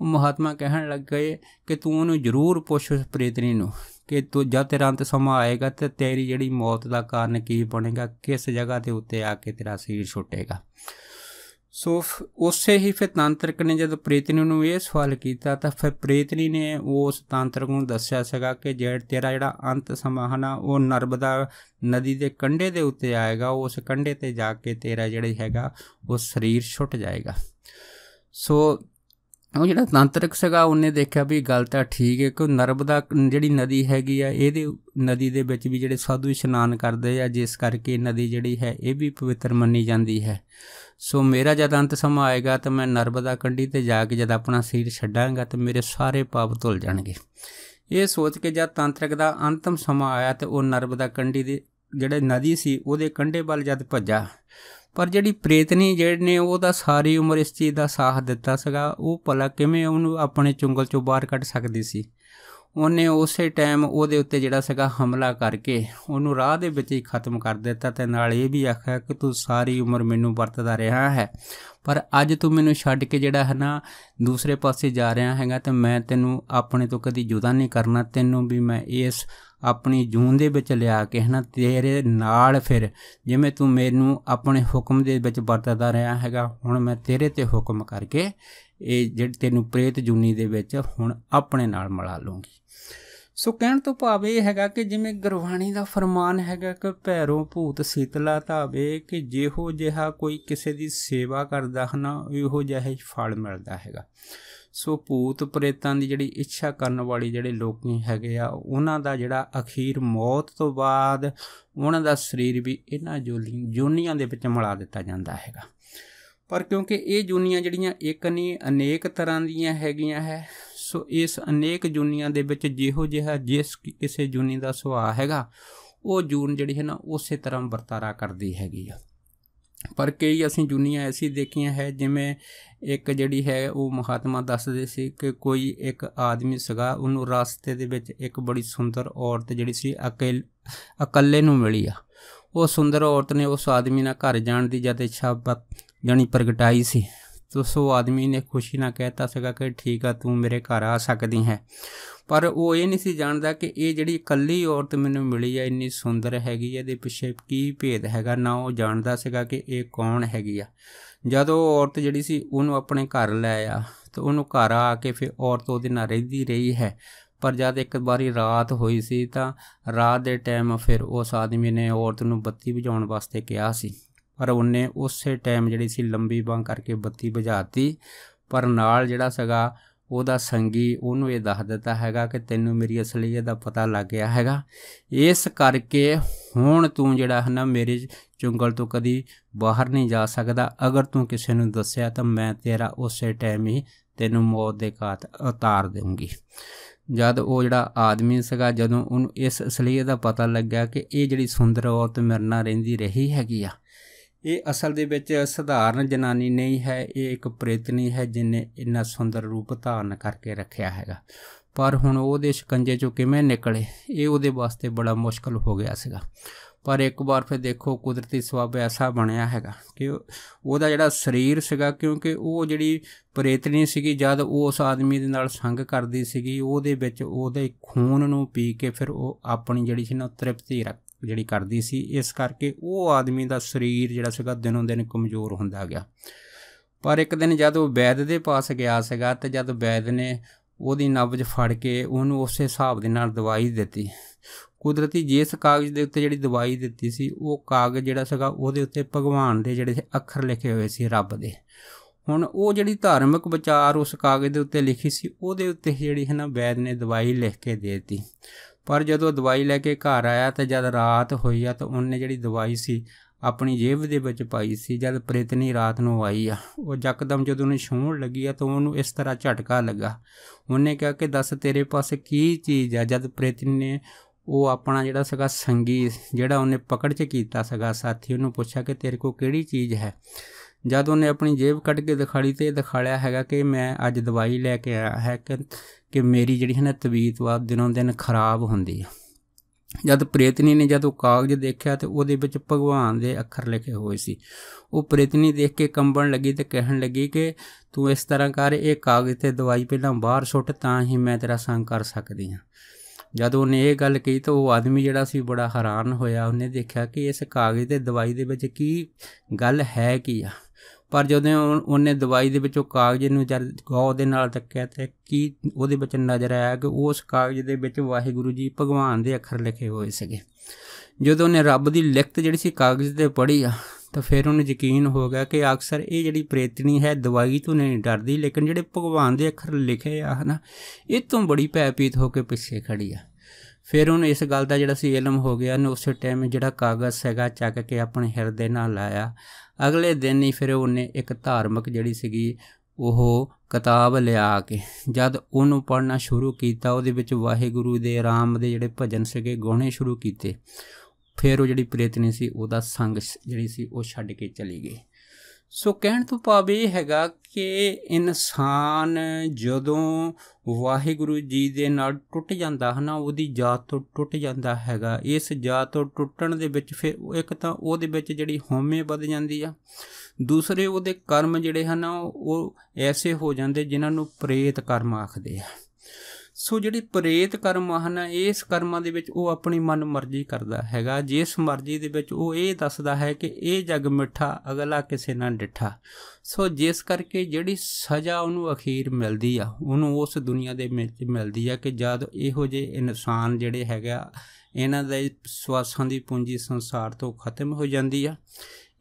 ਉਹ ਮਹਾਤਮਾ ਕਹਿਣ ਲੱਗ ਗਏ ਕਿ ਤੂੰ ਉਹਨੂੰ ਜ਼ਰੂਰ ਪੁੱਛ ਉਸ ਪ੍ਰੇਤਣੀ ਨੂੰ ਕਿ ਤੂੰ ਜਦ ਤੇਰਾ ਅੰਤ ਸਮਾਂ ਆਏਗਾ ਤੇ ਤੇਰੀ ਜਿਹੜੀ ਮੌਤ ਦਾ ਕਾਰਨ ਕੀ ਬਣੇਗਾ ਕਿਸ ਜਗ੍ਹਾ ਤੇ ਉੱਤੇ ਆ ਕੇ ਤੇਰਾ ਸਰੀਰ ਛੁੱਟੇਗਾ ਸੋ ਉਸੇ ਹੀ ਫਿਰ ਤਾਂਤਰਿਕ ਨੇ ਜਦ ਪ੍ਰੇਤਨੀ ਨੂੰ ਇਹ ਸਵਾਲ ਕੀਤਾ ਤਾਂ ਫਿਰ ਪ੍ਰੇਤਨੀ ਨੇ ਉਸ ਤਾਂਤਰਿਕ ਨੂੰ ਦੱਸਿਆ ਸੀਗਾ ਕਿ ਜਿਹੜਾ ਤੇਰਾ ਜਿਹੜਾ ਅੰਤ ਹਨਾ ਉਹ ਨਰਬਦਾ ਨਦੀ ਦੇ ਕੰਢੇ ਦੇ ਉੱਤੇ ਆਏਗਾ ਉਸ ਕੰਢੇ ਤੇ ਜਾ ਕੇ ਤੇਰਾ ਜਿਹੜਾ ਹੈਗਾ ਉਹ ਸਰੀਰ ਛੁੱਟ ਜਾਏਗਾ ਸੋ ਉਹ ਜਿਹੜਾ ਤੰਤਰਿਕ ਸੀਗਾ ਉਹਨੇ ਦੇਖਿਆ ਵੀ ਗੱਲ ਤਾਂ ਠੀਕ ਹੈ ਕਿ ਨਰਮਦਾ ਜਿਹੜੀ ਨਦੀ ਹੈਗੀ ਆ ਇਹਦੇ ਨਦੀ ਦੇ ਵਿੱਚ ਵੀ ਜਿਹੜੇ ਸਾਧੂ ਇਸ਼ਨਾਨ ਕਰਦੇ ਆ ਜਿਸ ਕਰਕੇ ਨਦੀ ਜਿਹੜੀ ਹੈ ਇਹ ਵੀ ਪਵਿੱਤਰ ਮੰਨੀ ਜਾਂਦੀ ਹੈ ਸੋ ਮੇਰਾ ਜਦ ਅੰਤ ਸਮਾਂ ਆਏਗਾ ਤਾਂ ਮੈਂ ਨਰਮਦਾ ਕੰਢੀ ਤੇ ਜਾ ਕੇ ਜਦ ਆਪਣਾ ਸਰੀਰ ਛੱਡਾਂਗਾ ਤਾਂ ਮੇਰੇ ਸਾਰੇ ਪਾਪ ਧੁੱਲ ਜਾਣਗੇ ਇਹ ਸੋਚ ਕੇ ਜਦ ਤੰਤਰਿਕ ਦਾ ਅੰਤਮ ਸਮਾਂ ਆਇਆ ਤੇ ਉਹ ਨਰਮਦਾ ਕੰਢੀ ਦੇ ਜਿਹੜੇ ਨਦੀ ਸੀ ਉਹਦੇ ਕੰਢੇ ਵੱਲ ਜਦ ਭੱਜਾ ਪਰ ਜਿਹੜੀ ਪ੍ਰੇਤਨੀ ਜਿਹੜੇ ਨੇ ਉਹ ਤਾਂ ਸਾਰੀ ਉਮਰ ਇਸ ਚੀਜ਼ ਦਾ ਸਾਥ ਦਿੱਤਾ ਸੀਗਾ ਉਹ ਭਲਾ ਕਿਵੇਂ ਉਹਨੂੰ ਆਪਣੇ ਚੁੰਗਲ ਚੋਂ ਬਾਹਰ ਕੱਢ ਸਕਦੀ ਸੀ ਉਹਨੇ ਉਸੇ ਟਾਈਮ ਉਹਦੇ ਉੱਤੇ ਜਿਹੜਾ ਸੀਗਾ ਹਮਲਾ ਕਰਕੇ ਉਹਨੂੰ ਰਾਹ ਦੇ ਵਿੱਚ ਹੀ ਖਤਮ ਕਰ ਦਿੱਤਾ ਤੇ ਨਾਲ ਇਹ ਵੀ ਆਖਿਆ ਕਿ ਤੂੰ ਸਾਰੀ ਉਮਰ ਮੈਨੂੰ ਵਰਤਦਾ ਰਿਹਾ ਹੈ ਪਰ ਅੱਜ ਤੂੰ ਮੈਨੂੰ ਛੱਡ ਕੇ ਜਿਹੜਾ ਹੈ ਨਾ ਦੂਸਰੇ ਪਾਸੇ ਜਾ ਰਿਹਾ ਹੈਗਾ ਤੇ ਮੈਂ ਤੈਨੂੰ ਆਪਣੇ ਤੋਂ ਕਦੀ ਜੁਦਾ ਨਹੀਂ ਕਰਨਾ ਤੈਨੂੰ ਵੀ ਮੈਂ ਇਸ ਆਪਣੀ ਜੂਨ ਦੇ ਵਿੱਚ ਲਿਆ ਕੇ ਹਨਾ ਤੇਰੇ ਨਾਲ ਫਿਰ ਜਿਵੇਂ ਤੂੰ ਮੈਨੂੰ ਆਪਣੇ ਹੁਕਮ ਦੇ ਵਿੱਚ ਵਰਤਦਾ ਰਿਹਾ ਹੈਗਾ ਹੁਣ ਮੈਂ ਤੇਰੇ ਤੇ ਹੁਕਮ ਕਰਕੇ ਇਹ ਜਿਹੜੀ ਤੈਨੂੰ ਪ੍ਰੇਤ ਜੁਨੀ ਦੇ ਵਿੱਚ ਹੁਣ ਆਪਣੇ ਨਾਲ ਮਿਲਾ ਲੂੰਗੀ ਸੋ ਕਹਿਣ ਤੋਂ ਭਾਵ ਇਹ ਹੈਗਾ ਕਿ ਜਿਵੇਂ ਗੁਰਬਾਣੀ ਦਾ ਫਰਮਾਨ ਹੈਗਾ ਕਿ ਪੈਰੋਂ ਭੂਤ ਸੀਤਲਾ ਧਾਵੇ ਕਿ ਜਿਹੋ ਜਿਹਾ ਕੋਈ ਕਿਸੇ ਦੀ ਸੇਵਾ ਕਰਦਾ ਹਨਾ ਇਹੋ ਜਿਹਾ ਹੀ ਫਲ ਮਿਲਦਾ ਹੈਗਾ ਸੋ ਭੂਤ ਪ੍ਰੇਤਾਂ ਦੀ ਜਿਹੜੀ ਇੱਛਾ ਕਰਨ ਵਾਲੀ ਜਿਹੜੇ ਲੋਕੀ ਹੈਗੇ ਆ ਉਹਨਾਂ ਦਾ ਜਿਹੜਾ ਅਖੀਰ ਮੌਤ ਤੋਂ ਬਾਅਦ ਉਹਨਾਂ ਦਾ ਸਰੀਰ ਵੀ ਇਹਨਾਂ ਜੋਨੀਆਂ ਦੇ ਵਿੱਚ ਮਿਲਾ ਦਿੱਤਾ ਜਾਂਦਾ ਹੈਗਾ ਪਰ ਕਿਉਂਕਿ ਇਹ ਜੁਨੀਆਂ ਜਿਹੜੀਆਂ ਇੱਕ ਨਹੀਂ ਅਨੇਕ ਤਰ੍ਹਾਂ ਦੀਆਂ ਹੈਗੀਆਂ ਹੈ ਸੋ ਇਸ ਅਨੇਕ ਜੁਨੀਆਂ ਦੇ ਵਿੱਚ ਜਿਹੋ ਜਿਹਾ ਜਿਸ ਕਿਸੇ ਜੁਨੀ ਦਾ ਸੁਭਾਅ ਹੈਗਾ ਉਹ ਜੂਨ ਜਿਹੜੀ ਹੈ ਨਾ ਉਸੇ ਤਰ੍ਹਾਂ ਵਰਤਾਰਾ ਕਰਦੀ ਹੈਗੀ ਆ ਪਰ ਕਈ ਅਸੀਂ ਜੁਨੀਆਂ ਐਸੀ ਦੇਖੀਆਂ ਹੈ ਜਿਵੇਂ ਇੱਕ ਜਿਹੜੀ ਹੈ ਉਹ ਮਹਾਤਮਾ ਦੱਸਦੇ ਸੀ ਕਿ ਕੋਈ ਇੱਕ ਆਦਮੀ ਸਗਾ ਉਹਨੂੰ ਰਸਤੇ ਦੇ ਵਿੱਚ ਇੱਕ ਬੜੀ ਸੁੰਦਰ ਔਰਤ ਜਿਹੜੀ ਸੀ ਅਕੇਲ ਇਕੱਲੇ ਨੂੰ ਮਿਲੀ ਆ ਉਹ ਸੁੰਦਰ ਔਰਤ ਨੇ ਉਸ ਆਦਮੀ ਨਾਲ ਘਰ ਜਾਣ ਦੀ ਜਦ ਇੱਛਾ ਜਾਨੀ ਪ੍ਰਗਟਾਈ ਸੀ ਤੋ ਸੋ ਆਦਮੀ ਨੇ ਖੁਸ਼ੀ ਨਾਲ ਕਹਿਤਾ ਸੀਗਾ ਕਿ ਠੀਕ ਆ ਤੂੰ ਮੇਰੇ ਘਰ ਆ ਸਕਦੀ ਹੈ ਪਰ ਉਹ ਇਹ ਨਹੀਂ ਸੀ ਜਾਣਦਾ ਕਿ ਇਹ ਜਿਹੜੀ ਇਕੱਲੀ ਔਰਤ ਮੈਨੂੰ ਮਿਲੀ ਹੈ ਇੰਨੀ ਸੁੰਦਰ ਹੈਗੀ ਹੈ ਇਹਦੇ ਪਿੱਛੇ ਕੀ ਭੇਦ ਹੈਗਾ ਨਾ ਉਹ ਜਾਣਦਾ ਸੀਗਾ ਕਿ ਇਹ ਕੌਣ ਹੈਗੀ ਆ ਜਦੋਂ ਔਰਤ ਜਿਹੜੀ ਸੀ ਉਹਨੂੰ ਆਪਣੇ ਘਰ ਲੈ ਆ ਤੇ ਉਹਨੂੰ ਘਰ ਆ ਕੇ ਫਿਰ ਔਰਤ ਉਹਦੇ ਨਾਲ ਰਹਿਦੀ ਰਹੀ ਹੈ ਪਰ ਜਦ ਇੱਕ ਵਾਰੀ ਰਾਤ ਹੋਈ ਸੀ ਤਾਂ ਰਾਤ ਦੇ ਟਾਈਮ ਫਿਰ ਉਸ ਆਦਮੀ ਨੇ ਔਰਤ ਨੂੰ ਬੱਤੀ ਬੁਝਾਉਣ ਵਾਸਤੇ ਕਿਹਾ ਸੀ ਪਰ ਉਹਨੇ ਉਸੇ ਟਾਈਮ ਜਿਹੜੀ ਸੀ ਲੰਬੀ ਬਾਹ ਕਰਕੇ ਬੱਤੀ ਬੁਝਾਤੀ ਪਰ ਨਾਲ ਜਿਹੜਾ ਸਗਾ ਉਹਦਾ ਸੰਗੀ ਉਹਨੂੰ ਇਹ ਦੱਸ ਦਿੱਤਾ ਹੈਗਾ ਕਿ ਤੈਨੂੰ ਮੇਰੀ ਅਸਲੀਅਤ ਦਾ ਪਤਾ ਲੱਗ ਗਿਆ ਹੈਗਾ ਇਸ ਕਰਕੇ ਹੁਣ ਤੂੰ ਜਿਹੜਾ ਹੈ ਨਾ ਮੇਰੇ ਚੁੰਗਲ ਤੋਂ ਕਦੀ ਬਾਹਰ ਨਹੀਂ ਜਾ ਸਕਦਾ ਅਗਰ ਤੂੰ ਕਿਸੇ ਨੂੰ ਦੱਸਿਆ ਤਾਂ ਮੈਂ ਤੇਰਾ ਉਸੇ ਟਾਈਮ ਹੀ ਤੈਨੂੰ ਮੌਤ ਦੇ ਘਾਤ ਉਤਾਰ ਦੇਵਾਂਗੀ ਜਦ ਉਹ ਜਿਹੜਾ ਆਦਮੀ ਸੀਗਾ ਜਦੋਂ ਉਹਨੂੰ ਇਸ ਅਸਲੀਅਤ ਦਾ ਪਤਾ ਲੱਗਿਆ ਕਿ ਇਹ ਜਿਹੜੀ ਸੁੰਦਰ ਔਰਤ ਮਰਨਾ ਨਾਲ ਰਹਿੰਦੀ ਰਹੀ ਹੈਗੀ ਆ ਇਹ ਅਸਲ ਦੇ ਵਿੱਚ ਸਧਾਰਨ ਜਨਾਨੀ ਨਹੀਂ ਹੈ ਇਹ ਇੱਕ ਪ੍ਰੇਤਨੀ ਹੈ ਜਿਨੇ ਇੰਨਾ ਸੁੰਦਰ ਰੂਪ ਧਾਰਨ ਕਰਕੇ ਰੱਖਿਆ ਹੈਗਾ ਪਰ ਹੁਣ ਉਹਦੇ ਸ਼ਕੰਜੇ ਚੋਂ ਕਿਵੇਂ ਨਿਕਲੇ ਇਹ ਉਹਦੇ ਵਾਸਤੇ ਬੜਾ ਮੁਸ਼ਕਲ ਹੋ ਗਿਆ ਸੀਗਾ ਪਰ ਇੱਕ ਵਾਰ ਫਿਰ ਦੇਖੋ ਕੁਦਰਤੀ ਸੁਭਾਅ ਐਸਾ ਬਣਿਆ ਹੈਗਾ ਕਿ ਉਹਦਾ ਜਿਹੜਾ ਸਰੀਰ ਸੀਗਾ ਕਿਉਂਕਿ ਉਹ ਜਿਹੜੀ ਪ੍ਰੇਤਨੀ ਸੀਗੀ ਜਦ ਉਹ ਉਸ ਆਦਮੀ ਦੇ ਨਾਲ ਸੰਗ ਕਰਦੀ ਸੀਗੀ ਉਹਦੇ ਵਿੱਚ ਉਹਦੇ ਖੂਨ ਨੂੰ ਪੀ ਕੇ ਫਿਰ ਉਹ ਆਪਣੀ ਜਿਹੜੀ ਸੀ ਨਾ ਤ੍ਰਿਪਤੀ ਜਿਹੜੀ ਕਰਦੀ ਸੀ ਇਸ ਕਰਕੇ ਉਹ ਆਦਮੀ ਦਾ ਸਰੀਰ ਜਿਹੜਾ ਸੀਗਾ ਦਿਨੋਂ ਦਿਨ ਕਮਜ਼ੋਰ ਹੁੰਦਾ ਗਿਆ ਪਰ ਇੱਕ ਦਿਨ ਜਦ ਉਹ ਵੈਦ ਦੇ ਪਾਸ ਗਿਆ ਸੀਗਾ ਤੇ ਜਦ ਵੈਦ ਨੇ ਉਹਦੀ ਨਬਜ ਫੜ ਕੇ ਉਹਨੂੰ ਉਸੇ ਹਿਸਾਬ ਦੇ ਨਾਲ ਦਵਾਈ ਦਿੱਤੀ ਕੁਦਰਤੀ ਜਿਸ ਕਾਗਜ਼ ਦੇ ਉੱਤੇ ਜਿਹੜੀ ਦਵਾਈ ਦਿੱਤੀ ਸੀ ਉਹ ਕਾਗਜ਼ ਜਿਹੜਾ ਸੀਗਾ ਉਹਦੇ ਉੱਤੇ ਭਗਵਾਨ ਦੇ ਜਿਹੜੇ ਅੱਖਰ ਲਿਖੇ ਹੋਏ ਸੀ ਰੱਬ ਦੇ ਹੁਣ ਉਹ ਜਿਹੜੀ ਧਾਰਮਿਕ ਵਿਚਾਰ ਉਸ ਕਾਗਜ਼ ਦੇ ਉੱਤੇ ਲਿਖੀ ਸੀ ਉਹਦੇ ਉੱਤੇ ਜਿਹੜੀ ਹੈ ਨਾ ਵੈਦ ਨੇ ਦਵਾਈ ਲਿਖ ਕੇ ਦੇ ਦਿੱਤੀ ਪਰ ਜਦੋਂ ਦਵਾਈ ਲੈ ਕੇ ਘਰ ਆਇਆ ਤੇ ਜਦ ਰਾਤ ਹੋਈ ਆ ਤਾਂ ਉਹਨੇ ਜਿਹੜੀ ਦਵਾਈ ਸੀ ਆਪਣੀ ਜੇਬ ਦੇ ਵਿੱਚ ਪਾਈ ਸੀ ਜਦ ਪ੍ਰੇਤਨੀ ਰਾਤ ਨੂੰ ਆਈ ਆ ਉਹ ਜਕਦਮ ਜਦੋਂ ਉਹਨੂੰ ਛੂਹਣ ਲੱਗੀ ਆ ਤਾਂ ਉਹਨੂੰ ਇਸ ਤਰ੍ਹਾਂ ਝਟਕਾ ਲੱਗਾ ਉਹਨੇ ਕਿਹਾ ਕਿ ਦੱਸ ਤੇਰੇ ਪਾਸ ਕੀ ਚੀਜ਼ ਆ ਜਦ ਪ੍ਰੇਤਨੀ ਨੇ ਉਹ ਆਪਣਾ ਜਿਹੜਾ ਸਗਾ ਸੰਗੀ ਜਿਹੜਾ ਉਹਨੇ ਪਕੜ 'ਚ ਕੀਤਾ ਸਗਾ ਸਾਥੀ ਉਹਨੂੰ ਪੁੱਛਿਆ ਕਿ ਤੇਰੇ ਕੋ ਕਿਹੜੀ ਚੀਜ਼ ਹੈ ਜਦ ਉਹਨੇ ਆਪਣੀ ਜੇਬ ਕੱਢ ਕੇ ਦਿਖਾਈ ਤੇ ਲਿਆ ਹੈਗਾ ਕਿ ਮੈਂ ਅੱਜ ਦਵਾਈ ਲੈ ਕੇ ਆਇਆ ਹੈ ਕਿ ਕਿ ਮੇਰੀ ਜਿਹੜੀ ਹੈ ਨਾ ਤਬੀਅਤ ਵਾ ਦਿਨੋਂ ਦਿਨ ਖਰਾਬ ਹੁੰਦੀ ਹੈ ਜਦ ਪ੍ਰੇਤਨੀ ਨੇ ਜਦ ਉਹ ਕਾਗਜ਼ ਦੇਖਿਆ ਤੇ ਉਹਦੇ ਵਿੱਚ ਭਗਵਾਨ ਦੇ ਅੱਖਰ ਲਿਖੇ ਹੋਏ ਸੀ ਉਹ ਪ੍ਰੇਤਨੀ ਦੇਖ ਕੇ ਕੰਬਣ ਲੱਗੀ ਤੇ ਕਹਿਣ ਲੱਗੀ ਕਿ ਤੂੰ ਇਸ ਤਰ੍ਹਾਂ ਕਰ ਇਹ ਕਾਗਜ਼ ਤੇ ਦਵਾਈ ਪਹਿਲਾਂ ਬਾਹਰ ਸੁੱਟ ਤਾਂ ਹੀ ਮੈਂ ਤੇਰਾ ਸੰਗ ਕਰ ਸਕਦੀ ਹਾਂ ਜਦ ਉਹਨੇ ਇਹ ਗੱਲ ਕਹੀ ਤਾਂ ਉਹ ਆਦਮੀ ਜਿਹੜਾ ਸੀ ਬੜਾ ਹੈਰਾਨ ਹੋਇਆ ਉਹਨੇ ਦੇਖਿਆ ਕਿ ਇਸ ਕਾਗਜ਼ ਤੇ ਦਵਾਈ ਦੇ ਵਿੱਚ ਕੀ ਗੱਲ ਹੈ ਕੀ ਆ ਪਰ ਜਦੋਂ ਉਹਨੇ ਦਵਾਈ ਦੇ ਵਿੱਚੋਂ ਕਾਗਜ਼ ਨੂੰ ਜਦ ਗੌ ਦੇ ਨਾਲ ਤੱਕਿਆ ਤੇ ਕੀ ਉਹਦੇ ਵਿੱਚ ਨਜ਼ਰ ਆਇਆ ਕਿ ਉਸ ਕਾਗਜ਼ ਦੇ ਵਿੱਚ ਵਾਹਿਗੁਰੂ ਜੀ ਭਗਵਾਨ ਦੇ ਅੱਖਰ ਲਿਖੇ ਹੋਏ ਸੀਗੇ ਜਦੋਂ ਉਹਨੇ ਰੱਬ ਦੀ ਲਿਖਤ ਜਿਹੜੀ ਸੀ ਕਾਗਜ਼ ਤੇ ਪੜ੍ਹੀ ਆ ਤਾਂ ਫਿਰ ਉਹਨੂੰ ਯਕੀਨ ਹੋ ਗਿਆ ਕਿ ਅਕਸਰ ਇਹ ਜਿਹੜੀ ਪ੍ਰੇਤਣੀ ਹੈ ਦਵਾਈ ਤੋਂ ਨਹੀਂ ਡਰਦੀ ਲੇਕਿਨ ਜਿਹੜੇ ਭਗਵਾਨ ਦੇ ਅੱਖਰ ਲਿਖੇ ਆ ਹਨਾ ਇਹ ਤੋਂ ਬੜੀ ਭੈਪੀਤ ਹੋ ਕੇ ਪਿੱਛੇ ਖੜੀ ਆ ਫਿਰ ਉਹਨੂੰ ਇਸ ਗੱਲ ਦਾ ਜਿਹੜਾ ਸੀ ਇਲਮ ਹੋ ਗਿਆ ਨੇ ਉਸੇ ਟਾਈਮ ਜਿਹੜਾ ਕਾਗਜ਼ ਹੈਗਾ ਚੱਕ ਕੇ ਆਪਣੇ ਹਿਰਦੇ ਨਾਲ ਲਾਇਆ ਅਗਲੇ ਦਿਨ ਹੀ ਫਿਰ ਉਹਨੇ ਇੱਕ ਧਾਰਮਿਕ ਜਿਹੜੀ ਸੀਗੀ ਉਹ ਕਿਤਾਬ ਲਿਆ ਕੇ ਜਦ ਉਹਨੂੰ ਪੜਨਾ ਸ਼ੁਰੂ ਕੀਤਾ ਉਹਦੇ ਵਿੱਚ ਵਾਹਿਗੁਰੂ ਦੇ ਰਾਮ ਦੇ ਜਿਹੜੇ ਭਜਨ ਸੀਗੇ ਗਾਉਣੇ ਸ਼ੁਰੂ ਕੀਤੇ ਫਿਰ ਉਹ ਜਿਹੜੀ ਪ੍ਰੇਤਨੀ ਸੀ ਉਹਦਾ ਸੰਗ ਜਿਹੜੀ ਸੀ ਉਹ ਛੱਡ ਕੇ ਚਲੀ ਗਈ ਸੋ ਕਹਿਣ ਤੋਂ ਭਾਵ ਇਹ ਹੈਗਾ ਕਿ ਇਨਸਾਨ ਜਦੋਂ ਵਾਹਿਗੁਰੂ ਜੀ ਦੇ ਨਾਲ ਟੁੱਟ ਜਾਂਦਾ ਹਨਾ ਉਹਦੀ ਜਾਤ ਤੋਂ ਟੁੱਟ ਜਾਂਦਾ ਹੈਗਾ ਇਸ ਜਾਤ ਤੋਂ ਟੁੱਟਣ ਦੇ ਵਿੱਚ ਫਿਰ ਇੱਕ ਤਾਂ ਉਹਦੇ ਵਿੱਚ ਜਿਹੜੀ ਹਉਮੈ ਵੱਧ ਜਾਂਦੀ ਆ ਦੂਸਰੇ ਉਹਦੇ ਕਰਮ ਜਿਹੜੇ ਹਨ ਉਹ ਐਸੇ ਹੋ ਜਾਂਦੇ ਜਿਨ੍ਹਾਂ ਨੂੰ ਪ੍ਰੇਤ ਕਰਮ ਆਖਦੇ ਆ ਸੋ ਜਿਹੜੇ ਪ੍ਰੇਤ ਕਰਮ ਹਨ ਇਸ ਕਰਮਾਂ ਦੇ ਵਿੱਚ ਉਹ ਆਪਣੀ ਮਨ ਮਰਜ਼ੀ ਕਰਦਾ ਹੈਗਾ ਜਿਸ ਮਰਜ਼ੀ ਦੇ ਵਿੱਚ ਉਹ ਇਹ ਦੱਸਦਾ ਹੈ ਕਿ ਇਹ ਜਗ ਮਿੱਠਾ ਅਗਲਾ ਕਿਸੇ ਨਾਲ ਡਿੱਠਾ ਸੋ ਜਿਸ ਕਰਕੇ ਜਿਹੜੀ ਸਜ਼ਾ ਉਹਨੂੰ ਅਖੀਰ ਮਿਲਦੀ ਆ ਉਹਨੂੰ ਉਸ ਦੁਨੀਆ ਦੇ ਵਿੱਚ ਮਿਲਦੀ ਆ ਕਿ ਜਦ ਇਹੋ ਜਿਹੇ ਇਨਸਾਨ ਜਿਹੜੇ ਹੈਗਾ ਇਹਨਾਂ ਦੇ ਸਵਾਸਾਂ ਦੀ ਪੂੰਜੀ ਸੰਸਾਰ ਤੋਂ ਖਤਮ ਹੋ ਜਾਂਦੀ ਆ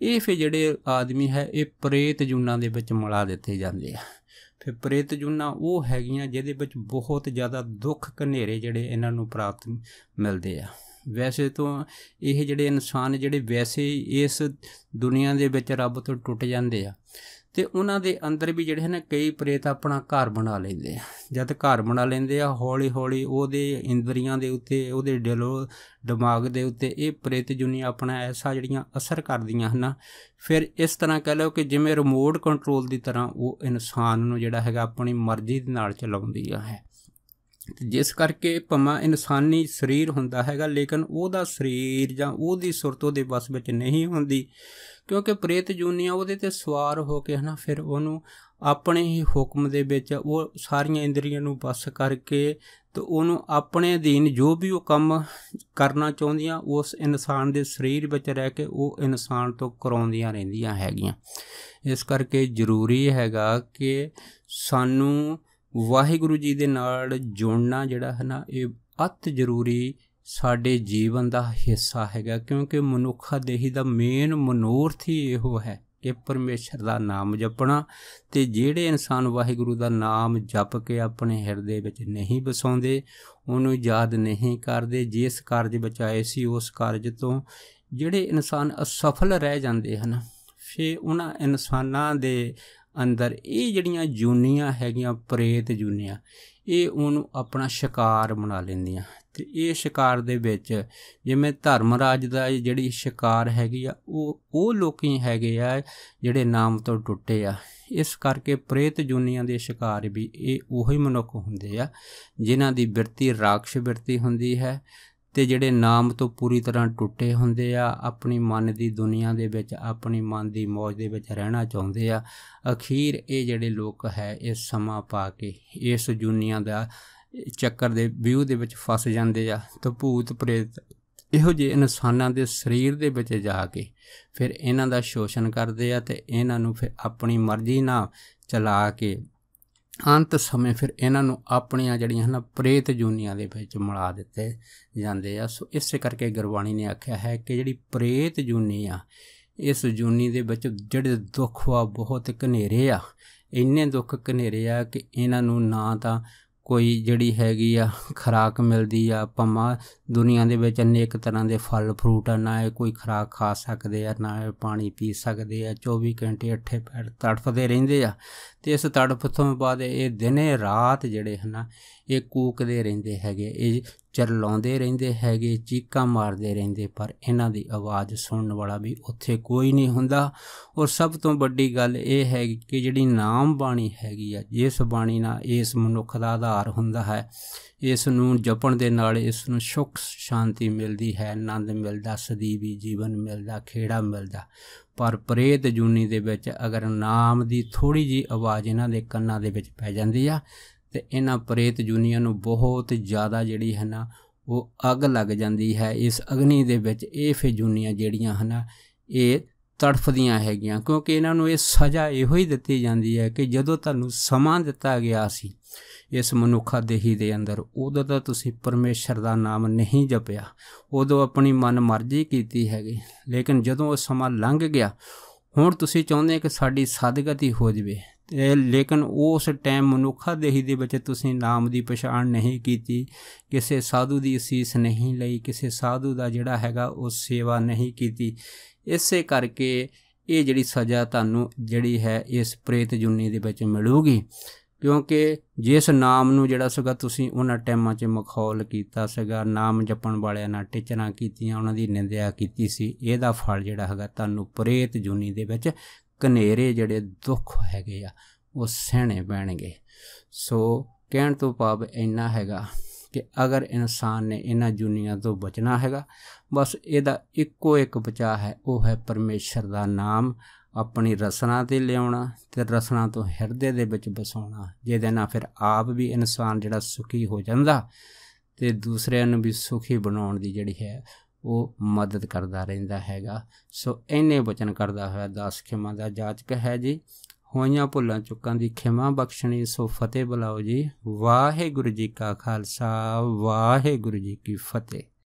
ਇਹ ਫੇ ਜਿਹੜੇ ਆਦਮੀ ਹੈ ਇਹ ਪ੍ਰੇਤ ਜੁਨਾਂ ਦੇ ਵਿੱਚ ਮਲਾ ਦਿੱਤੇ ਜਾਂਦੇ ਆ ਤੇ ਪ੍ਰੇਤ ਜੁਨਾ ਉਹ ਹੈਗੀਆਂ ਜਿਹਦੇ ਵਿੱਚ ਬਹੁਤ ਜ਼ਿਆਦਾ ਦੁੱਖ ਘਨੇਰੇ ਜਿਹੜੇ ਇਹਨਾਂ ਨੂੰ ਪ੍ਰਾਪਤ ਮਿਲਦੇ ਆ ਵੈਸੇ ਤੋਂ ਇਹ ਜਿਹੜੇ ਇਨਸਾਨ ਜਿਹੜੇ ਵੈਸੇ ਇਸ ਦੁਨੀਆ ਦੇ ਵਿੱਚ ਰੱਬ ਤੋਂ ਟੁੱਟ ਜਾਂਦੇ ਆ ਤੇ ਉਹਨਾਂ ਦੇ ਅੰਦਰ ਵੀ ਜਿਹੜੇ ਹਨ ਕਈ ਪ੍ਰੇਤ ਆਪਣਾ ਘਰ ਬਣਾ ਲੈਂਦੇ ਆ ਜਦ ਘਰ ਬਣਾ ਲੈਂਦੇ ਆ ਹੌਲੀ ਹੌਲੀ ਉਹਦੇ ਇੰਦਰੀਆਂ ਦੇ ਉੱਤੇ ਉਹਦੇ ਡਿਲੋ ਦਿਮਾਗ ਦੇ ਉੱਤੇ ਇਹ ਪ੍ਰੇਤ ਜੁਨੀ ਆਪਣਾ ਐਸਾ ਜਿਹੜੀਆਂ ਅਸਰ ਕਰਦੀਆਂ ਹਨ ਫਿਰ ਇਸ ਤਰ੍ਹਾਂ ਕਹ ਲਓ ਕਿ ਜਿਵੇਂ ਰਿਮੋਟ ਕੰਟਰੋਲ ਦੀ ਤਰ੍ਹਾਂ ਉਹ ਇਨਸਾਨ ਨੂੰ ਜਿਹੜਾ ਹੈਗਾ ਆਪਣੀ ਮਰਜ਼ੀ ਦੇ ਨਾਲ ਚਲਾਉਂਦੀ ਆ ਹੈ ਜਿਸ ਕਰਕੇ ਪਮਾ ਇਨਸਾਨੀ ਸਰੀਰ ਹੁੰਦਾ ਹੈਗਾ ਲੇਕਿਨ ਉਹਦਾ ਸਰੀਰ ਜਾਂ ਉਹਦੀ ਸੁਰਤ ਉਹਦੇ ਵਸ ਵਿੱਚ ਨਹੀਂ ਹੁੰਦੀ ਕਿਉਂਕਿ ਪ੍ਰੇਤ ਜੂਨੀਆ ਉਹਦੇ ਤੇ ਸਵਾਰ ਹੋ ਕੇ ਹਨਾ ਫਿਰ ਉਹਨੂੰ ਆਪਣੇ ਹੀ ਹੁਕਮ ਦੇ ਵਿੱਚ ਉਹ ਸਾਰੀਆਂ ਇੰਦਰੀਆਂ ਨੂੰ ਬਸ ਕਰਕੇ ਤੇ ਉਹਨੂੰ ਆਪਣੇ ਅਧੀਨ ਜੋ ਵੀ ਉਹ ਕੰਮ ਕਰਨਾ ਚਾਹੁੰਦੀਆਂ ਉਸ ਇਨਸਾਨ ਦੇ ਸਰੀਰ ਵਿੱਚ ਰਹਿ ਕੇ ਉਹ ਇਨਸਾਨ ਤੋਂ ਕਰਾਉਂਦੀਆਂ ਰਹਿੰਦੀਆਂ ਹੈਗੀਆਂ ਇਸ ਕਰਕੇ ਜ਼ਰੂਰੀ ਹੈਗਾ ਕਿ ਸਾਨੂੰ ਵਾਹਿਗੁਰੂ ਜੀ ਦੇ ਨਾਲ ਜੁੜਨਾ ਜਿਹੜਾ ਹੈ ਨਾ ਇਹ ਅਤ ਜ਼ਰੂਰੀ ਸਾਡੇ ਜੀਵਨ ਦਾ ਹਿੱਸਾ ਹੈਗਾ ਕਿਉਂਕਿ ਮਨੁੱਖਾ ਦੇਹੀ ਦਾ ਮੇਨ ਮਨੋਰਥ ਹੀ ਇਹੋ ਹੈ ਕਿ ਪਰਮੇਸ਼ਰ ਦਾ ਨਾਮ ਜਪਣਾ ਤੇ ਜਿਹੜੇ ਇਨਸਾਨ ਵਾਹਿਗੁਰੂ ਦਾ ਨਾਮ ਜਪ ਕੇ ਆਪਣੇ ਹਿਰਦੇ ਵਿੱਚ ਨਹੀਂ ਵਸਾਉਂਦੇ ਉਹਨੂੰ ਯਾਦ ਨਹੀਂ ਕਰਦੇ ਜਿਸ ਕਾਰਜ ਵਿੱਚ ਆਏ ਸੀ ਉਸ ਕਾਰਜ ਤੋਂ ਜਿਹੜੇ ਇਨਸਾਨ ਅਸਫਲ ਰਹਿ ਜਾਂਦੇ ਹਨ ਫੇ ਉਹਨਾਂ ਇਨਸਾਨਾਂ ਦੇ ਅੰਦਰ ਇਹ ਜਿਹੜੀਆਂ ਜੂਨੀਆਂ ਹੈਗੀਆਂ ਪ੍ਰੇਤ ਜੂਨੀਆਂ ਇਹ ਉਹਨੂੰ ਆਪਣਾ ਸ਼ਿਕਾਰ ਬਣਾ ਲੈਂਦੀਆਂ ਤੇ ਇਹ ਸ਼ਿਕਾਰ ਦੇ ਵਿੱਚ ਜਿਵੇਂ ਧਰਮ ਰਾਜ ਦਾ ਜਿਹੜੀ ਸ਼ਿਕਾਰ ਹੈਗੀ ਆ ਉਹ ਉਹ ਲੋਕੀ ਹੈਗੇ ਆ ਜਿਹੜੇ ਨਾਮ ਤੋਂ ਟੁੱਟੇ ਆ ਇਸ ਕਰਕੇ ਪ੍ਰੇਤ ਜੁਨੀਆਂ ਦੇ ਸ਼ਿਕਾਰ ਵੀ ਇਹ ਉਹੀ ਮਨੁੱਖ ਹੁੰਦੇ ਆ ਜਿਨ੍ਹਾਂ ਦੀ ਬਿਰਤੀ ਰਾਖਸ਼ ਬਿਰਤੀ ਹੁੰਦੀ ਹੈ ਤੇ ਜਿਹੜੇ ਨਾਮ ਤੋਂ ਪੂਰੀ ਤਰ੍ਹਾਂ ਟੁੱਟੇ ਹੁੰਦੇ ਆ ਆਪਣੀ ਮਨ ਦੀ ਦੁਨੀਆ ਦੇ ਵਿੱਚ ਆਪਣੀ ਮਨ ਦੀ ਮੌਜ ਦੇ ਵਿੱਚ ਰਹਿਣਾ ਚਾਹੁੰਦੇ ਆ ਅਖੀਰ ਇਹ ਜਿਹੜੇ ਲੋਕ ਹੈ ਇਹ ਸਮਾਂ ਪਾ ਕੇ ਇਸ ਜੁਨੀਆਂ ਦਾ ਚੱਕਰ ਦੇ ਵਿਊ ਦੇ ਵਿੱਚ ਫਸ ਜਾਂਦੇ ਆ ਤਾਂ ਭੂਤ ਪ੍ਰੇਤ ਇਹੋ ਜਿਹੇ ਇਨਸਾਨਾਂ ਦੇ ਸਰੀਰ ਦੇ ਵਿੱਚ ਜਾ ਕੇ ਫਿਰ ਇਹਨਾਂ ਦਾ ਸ਼ੋਸ਼ਣ ਕਰਦੇ ਆ ਤੇ ਇਹਨਾਂ ਨੂੰ ਫਿਰ ਆਪਣੀ ਮਰਜ਼ੀ ਨਾਲ ਚਲਾ ਕੇ ਅੰਤ ਸਮੇਂ ਫਿਰ ਇਹਨਾਂ ਨੂੰ ਆਪਣੀਆਂ ਜਿਹੜੀਆਂ ਹਨ ਪ੍ਰੇਤ ਜੂਨੀਆਂ ਦੇ ਵਿੱਚ ਮਿਲਾ ਦਿੱਤੇ ਜਾਂਦੇ ਆ ਸੋ ਇਸੇ ਕਰਕੇ ਗੁਰਬਾਣੀ ਨੇ ਆਖਿਆ ਹੈ ਕਿ ਜਿਹੜੀ ਪ੍ਰੇਤ ਜੂਨੀ ਆ ਇਸ ਜੂਨੀ ਦੇ ਵਿੱਚ ਜਿਹੜੇ ਦੁੱਖ ਆ ਬਹੁਤ ਘਨੇਰੇ ਆ ਇੰਨੇ ਦੁੱਖ ਘਨੇਰੇ ਆ ਕਿ ਇਹਨਾਂ ਨੂੰ ਨਾ ਤਾਂ ਕੋਈ ਜਿਹੜੀ ਹੈਗੀ ਆ ਖਰਾਕ ਮਿਲਦੀ ਆ ਪਮਾ ਦੁਨੀਆ ਦੇ ਵਿੱਚ ਅਨੇਕ ਤਰ੍ਹਾਂ ਦੇ ਫਲ ਫਰੂਟ ਆ ਨਾ ਕੋਈ ਖਰਾਕ ਖਾ ਸਕਦੇ ਆ ਨਾ ਪਾਣੀ ਪੀ ਸਕਦੇ ਆ 24 ਘੰਟੇ ਅੱਠੇ ਪੈਰ ਤੜਫਦੇ ਰਹਿੰਦੇ ਆ ਤੇ ਇਸ ਤੜਫ ਤੋਂ ਬਾਅਦ ਇਹ ਦਿਨੇ ਰਾਤ ਜਿਹੜੇ ਹਨ ਇਹ ਕੂਕਦੇ ਰਹਿੰਦੇ ਹੈਗੇ ਇਹ ਚਰਲਾਉਂਦੇ ਰਹਿੰਦੇ ਹੈਗੇ ਚੀਕਾਂ ਮਾਰਦੇ ਰਹਿੰਦੇ ਪਰ ਇਹਨਾਂ ਦੀ ਆਵਾਜ਼ ਸੁਣਨ ਵਾਲਾ ਵੀ ਉੱਥੇ ਕੋਈ ਨਹੀਂ ਹੁੰਦਾ ਔਰ ਸਭ ਤੋਂ ਵੱਡੀ ਗੱਲ ਇਹ ਹੈ ਕਿ ਜਿਹੜੀ ਨਾਮ ਬਾਣੀ ਹੈਗੀ ਆ ਜਿਸ ਬਾਣੀ ਨਾਲ ਇਸ ਮਨੁੱਖ ਦਾ ਆਧਾਰ ਹੁੰਦਾ ਹੈ ਇਸ ਨੂੰ ਜਪਣ ਦੇ ਨਾਲ ਇਸ ਨੂੰ ਸੁਖ ਸ਼ਾਂਤੀ ਮਿਲਦੀ ਹੈ ਆਨੰਦ ਮਿਲਦਾ ਸਦੀਵੀ ਜੀਵਨ ਮਿਲਦਾ ਖੇੜਾ ਮਿਲਦਾ ਪਰ ਪ੍ਰੇਤ ਜੂਨੀ ਦੇ ਵਿੱਚ ਅਗਰ ਨਾਮ ਦੀ ਥੋੜੀ ਜੀ ਆਵਾਜ਼ ਇਹਨਾਂ ਦੇ ਕੰਨਾਂ ਦੇ ਵਿੱਚ ਪੈ ਜਾਂਦੀ ਆ ਤੇ ਇਹਨਾਂ ਪ੍ਰੇਤ ਜੂਨੀਆਂ ਨੂੰ ਬਹੁਤ ਜ਼ਿਆਦਾ ਜਿਹੜੀ ਹੈ ਨਾ ਉਹ ਅੱਗ ਲੱਗ ਜਾਂਦੀ ਹੈ ਇਸ ਅਗਨੀ ਦੇ ਵਿੱਚ ਇਹ ਫੇ ਜੂਨੀਆਂ ਜਿਹੜੀਆਂ ਹਨ ਇਹ ਤੜਫਦੀਆਂ ਹੈਗੀਆਂ ਕਿਉਂਕਿ ਇਹਨਾਂ ਨੂੰ ਇਹ ਸਜ਼ਾ ਇਹੋ ਹੀ ਦਿੱਤੀ ਜਾਂਦੀ ਹੈ ਕਿ ਜਦੋਂ ਤੁਹਾਨੂੰ ਸਮਾਂ ਦਿੱਤਾ ਗਿਆ ਸੀ ਇਸ ਮਨੁੱਖਾ ਦੇਹੀ ਦੇ ਅੰਦਰ ਉਦੋਂ ਤਾਂ ਤੁਸੀਂ ਪਰਮੇਸ਼ਰ ਦਾ ਨਾਮ ਨਹੀਂ ਜਪਿਆ ਉਦੋਂ ਆਪਣੀ ਮਨ ਮਰਜ਼ੀ ਕੀਤੀ ਹੈਗੀ ਲੇਕਿਨ ਜਦੋਂ ਉਹ ਸਮਾਂ ਲੰਘ ਗਿਆ ਹੁਣ ਤੁਸੀਂ ਚਾਹੁੰਦੇ ਕਿ ਸਾਡੀ ਸਦਗਤੀ ਹੋ ਜਵੇ ਲੇਕਿਨ ਉਸ ਟਾਈਮ ਮਨੁੱਖਾ ਦੇਹੀ ਦੇ ਵਿੱਚ ਤੁਸੀਂ ਨਾਮ ਦੀ ਪਛਾਣ ਨਹੀਂ ਕੀਤੀ ਕਿਸੇ ਸਾਧੂ ਦੀ ਅਸੀਸ ਨਹੀਂ ਲਈ ਕਿਸੇ ਸਾਧੂ ਦਾ ਜਿਹੜਾ ਹੈਗਾ ਉਹ ਸੇਵਾ ਨਹੀਂ ਕੀਤੀ ਇਸੇ ਕਰਕੇ ਇਹ ਜਿਹੜੀ ਸਜ਼ਾ ਤੁਹਾਨੂੰ ਜਿਹੜੀ ਹੈ ਇਸ ਪ੍ਰੇਤ ਜੁਨੀ ਦੇ ਵਿੱਚ ਮਿਲੂਗੀ ਕਿਉਂਕਿ ਜਿਸ ਨਾਮ ਨੂੰ ਜਿਹੜਾ ਸੀਗਾ ਤੁਸੀਂ ਉਹਨਾਂ ਟਾਈਮਾਂ 'ਚ ਮਖੌਲ ਕੀਤਾ ਸੀਗਾ ਨਾਮ ਜਪਣ ਵਾਲਿਆਂ ਨਾਲ ਟਿਚਣਾ ਕੀਤੀਆਂ ਉਹਨਾਂ ਦੀ ਨਿੰਦਿਆ ਕੀਤੀ ਸੀ ਇਹਦਾ ਫਲ ਜਿਹੜਾ ਹੈਗਾ ਤੁਹਾਨੂੰ ਪ੍ਰੇਤ ਜੁਨੀ ਦੇ ਵਿੱਚ ਕਨੇਰੇ ਜਿਹੜੇ ਦੁੱਖ ਹੈਗੇ ਆ ਉਹ ਸਹਿਣੇ ਪੈਣਗੇ ਸੋ ਕਹਿਣ ਤੋਂ ਭਾਵ ਇੰਨਾ ਹੈਗਾ ਕਿ ਅਗਰ ਇਨਸਾਨ ਨੇ ਇਹਨਾਂ ਜੁਨੀਆਂ ਤੋਂ ਬਚਣਾ ਹੈਗਾ ਬਸ ਇਹਦਾ ਇੱਕੋ ਇੱਕ ਬਚਾ ਹੈ ਉਹ ਹੈ ਪਰਮੇਸ਼ਰ ਦਾ ਨਾਮ ਆਪਣੀ ਰਸਨਾ ਤੇ ਲਿਆਉਣਾ ਤੇ ਰਸਨਾ ਤੋਂ ਹਿਰਦੇ ਦੇ ਵਿੱਚ ਬਸਾਉਣਾ ਜਿਹਦੇ ਨਾਲ ਫਿਰ ਆਪ ਵੀ ਇਨਸਾਨ ਜਿਹੜਾ ਸੁਖੀ ਹੋ ਜਾਂਦਾ ਤੇ ਦੂਸਰਿਆਂ ਨੂੰ ਵੀ ਸੁਖੀ ਬਣਾਉਣ ਦੀ ਜਿਹੜੀ ਹੈ ਉਹ ਮਦਦ ਕਰਦਾ ਰਹਿੰਦਾ ਹੈਗਾ ਸੋ ਇਹਨੇ ਵਚਨ ਕਰਦਾ ਹੋਇਆ ਦਾਸ ਖਿਮਾ ਦਾ ਜਾਚਕ ਹੈ ਜੀ ਹੋਈਆਂ ਭੁੱਲਾਂ ਚੁੱਕਾਂ ਦੀ ਖਿਮਾ ਬਖਸ਼ਣੀ ਸੋ ਫਤਿਹ ਬੁਲਾਓ ਜੀ ਵਾਹਿਗੁਰੂ ਜੀ ਕਾ ਖਾਲਸਾ ਵਾਹਿਗੁਰੂ ਜੀ ਕੀ ਫਤਿਹ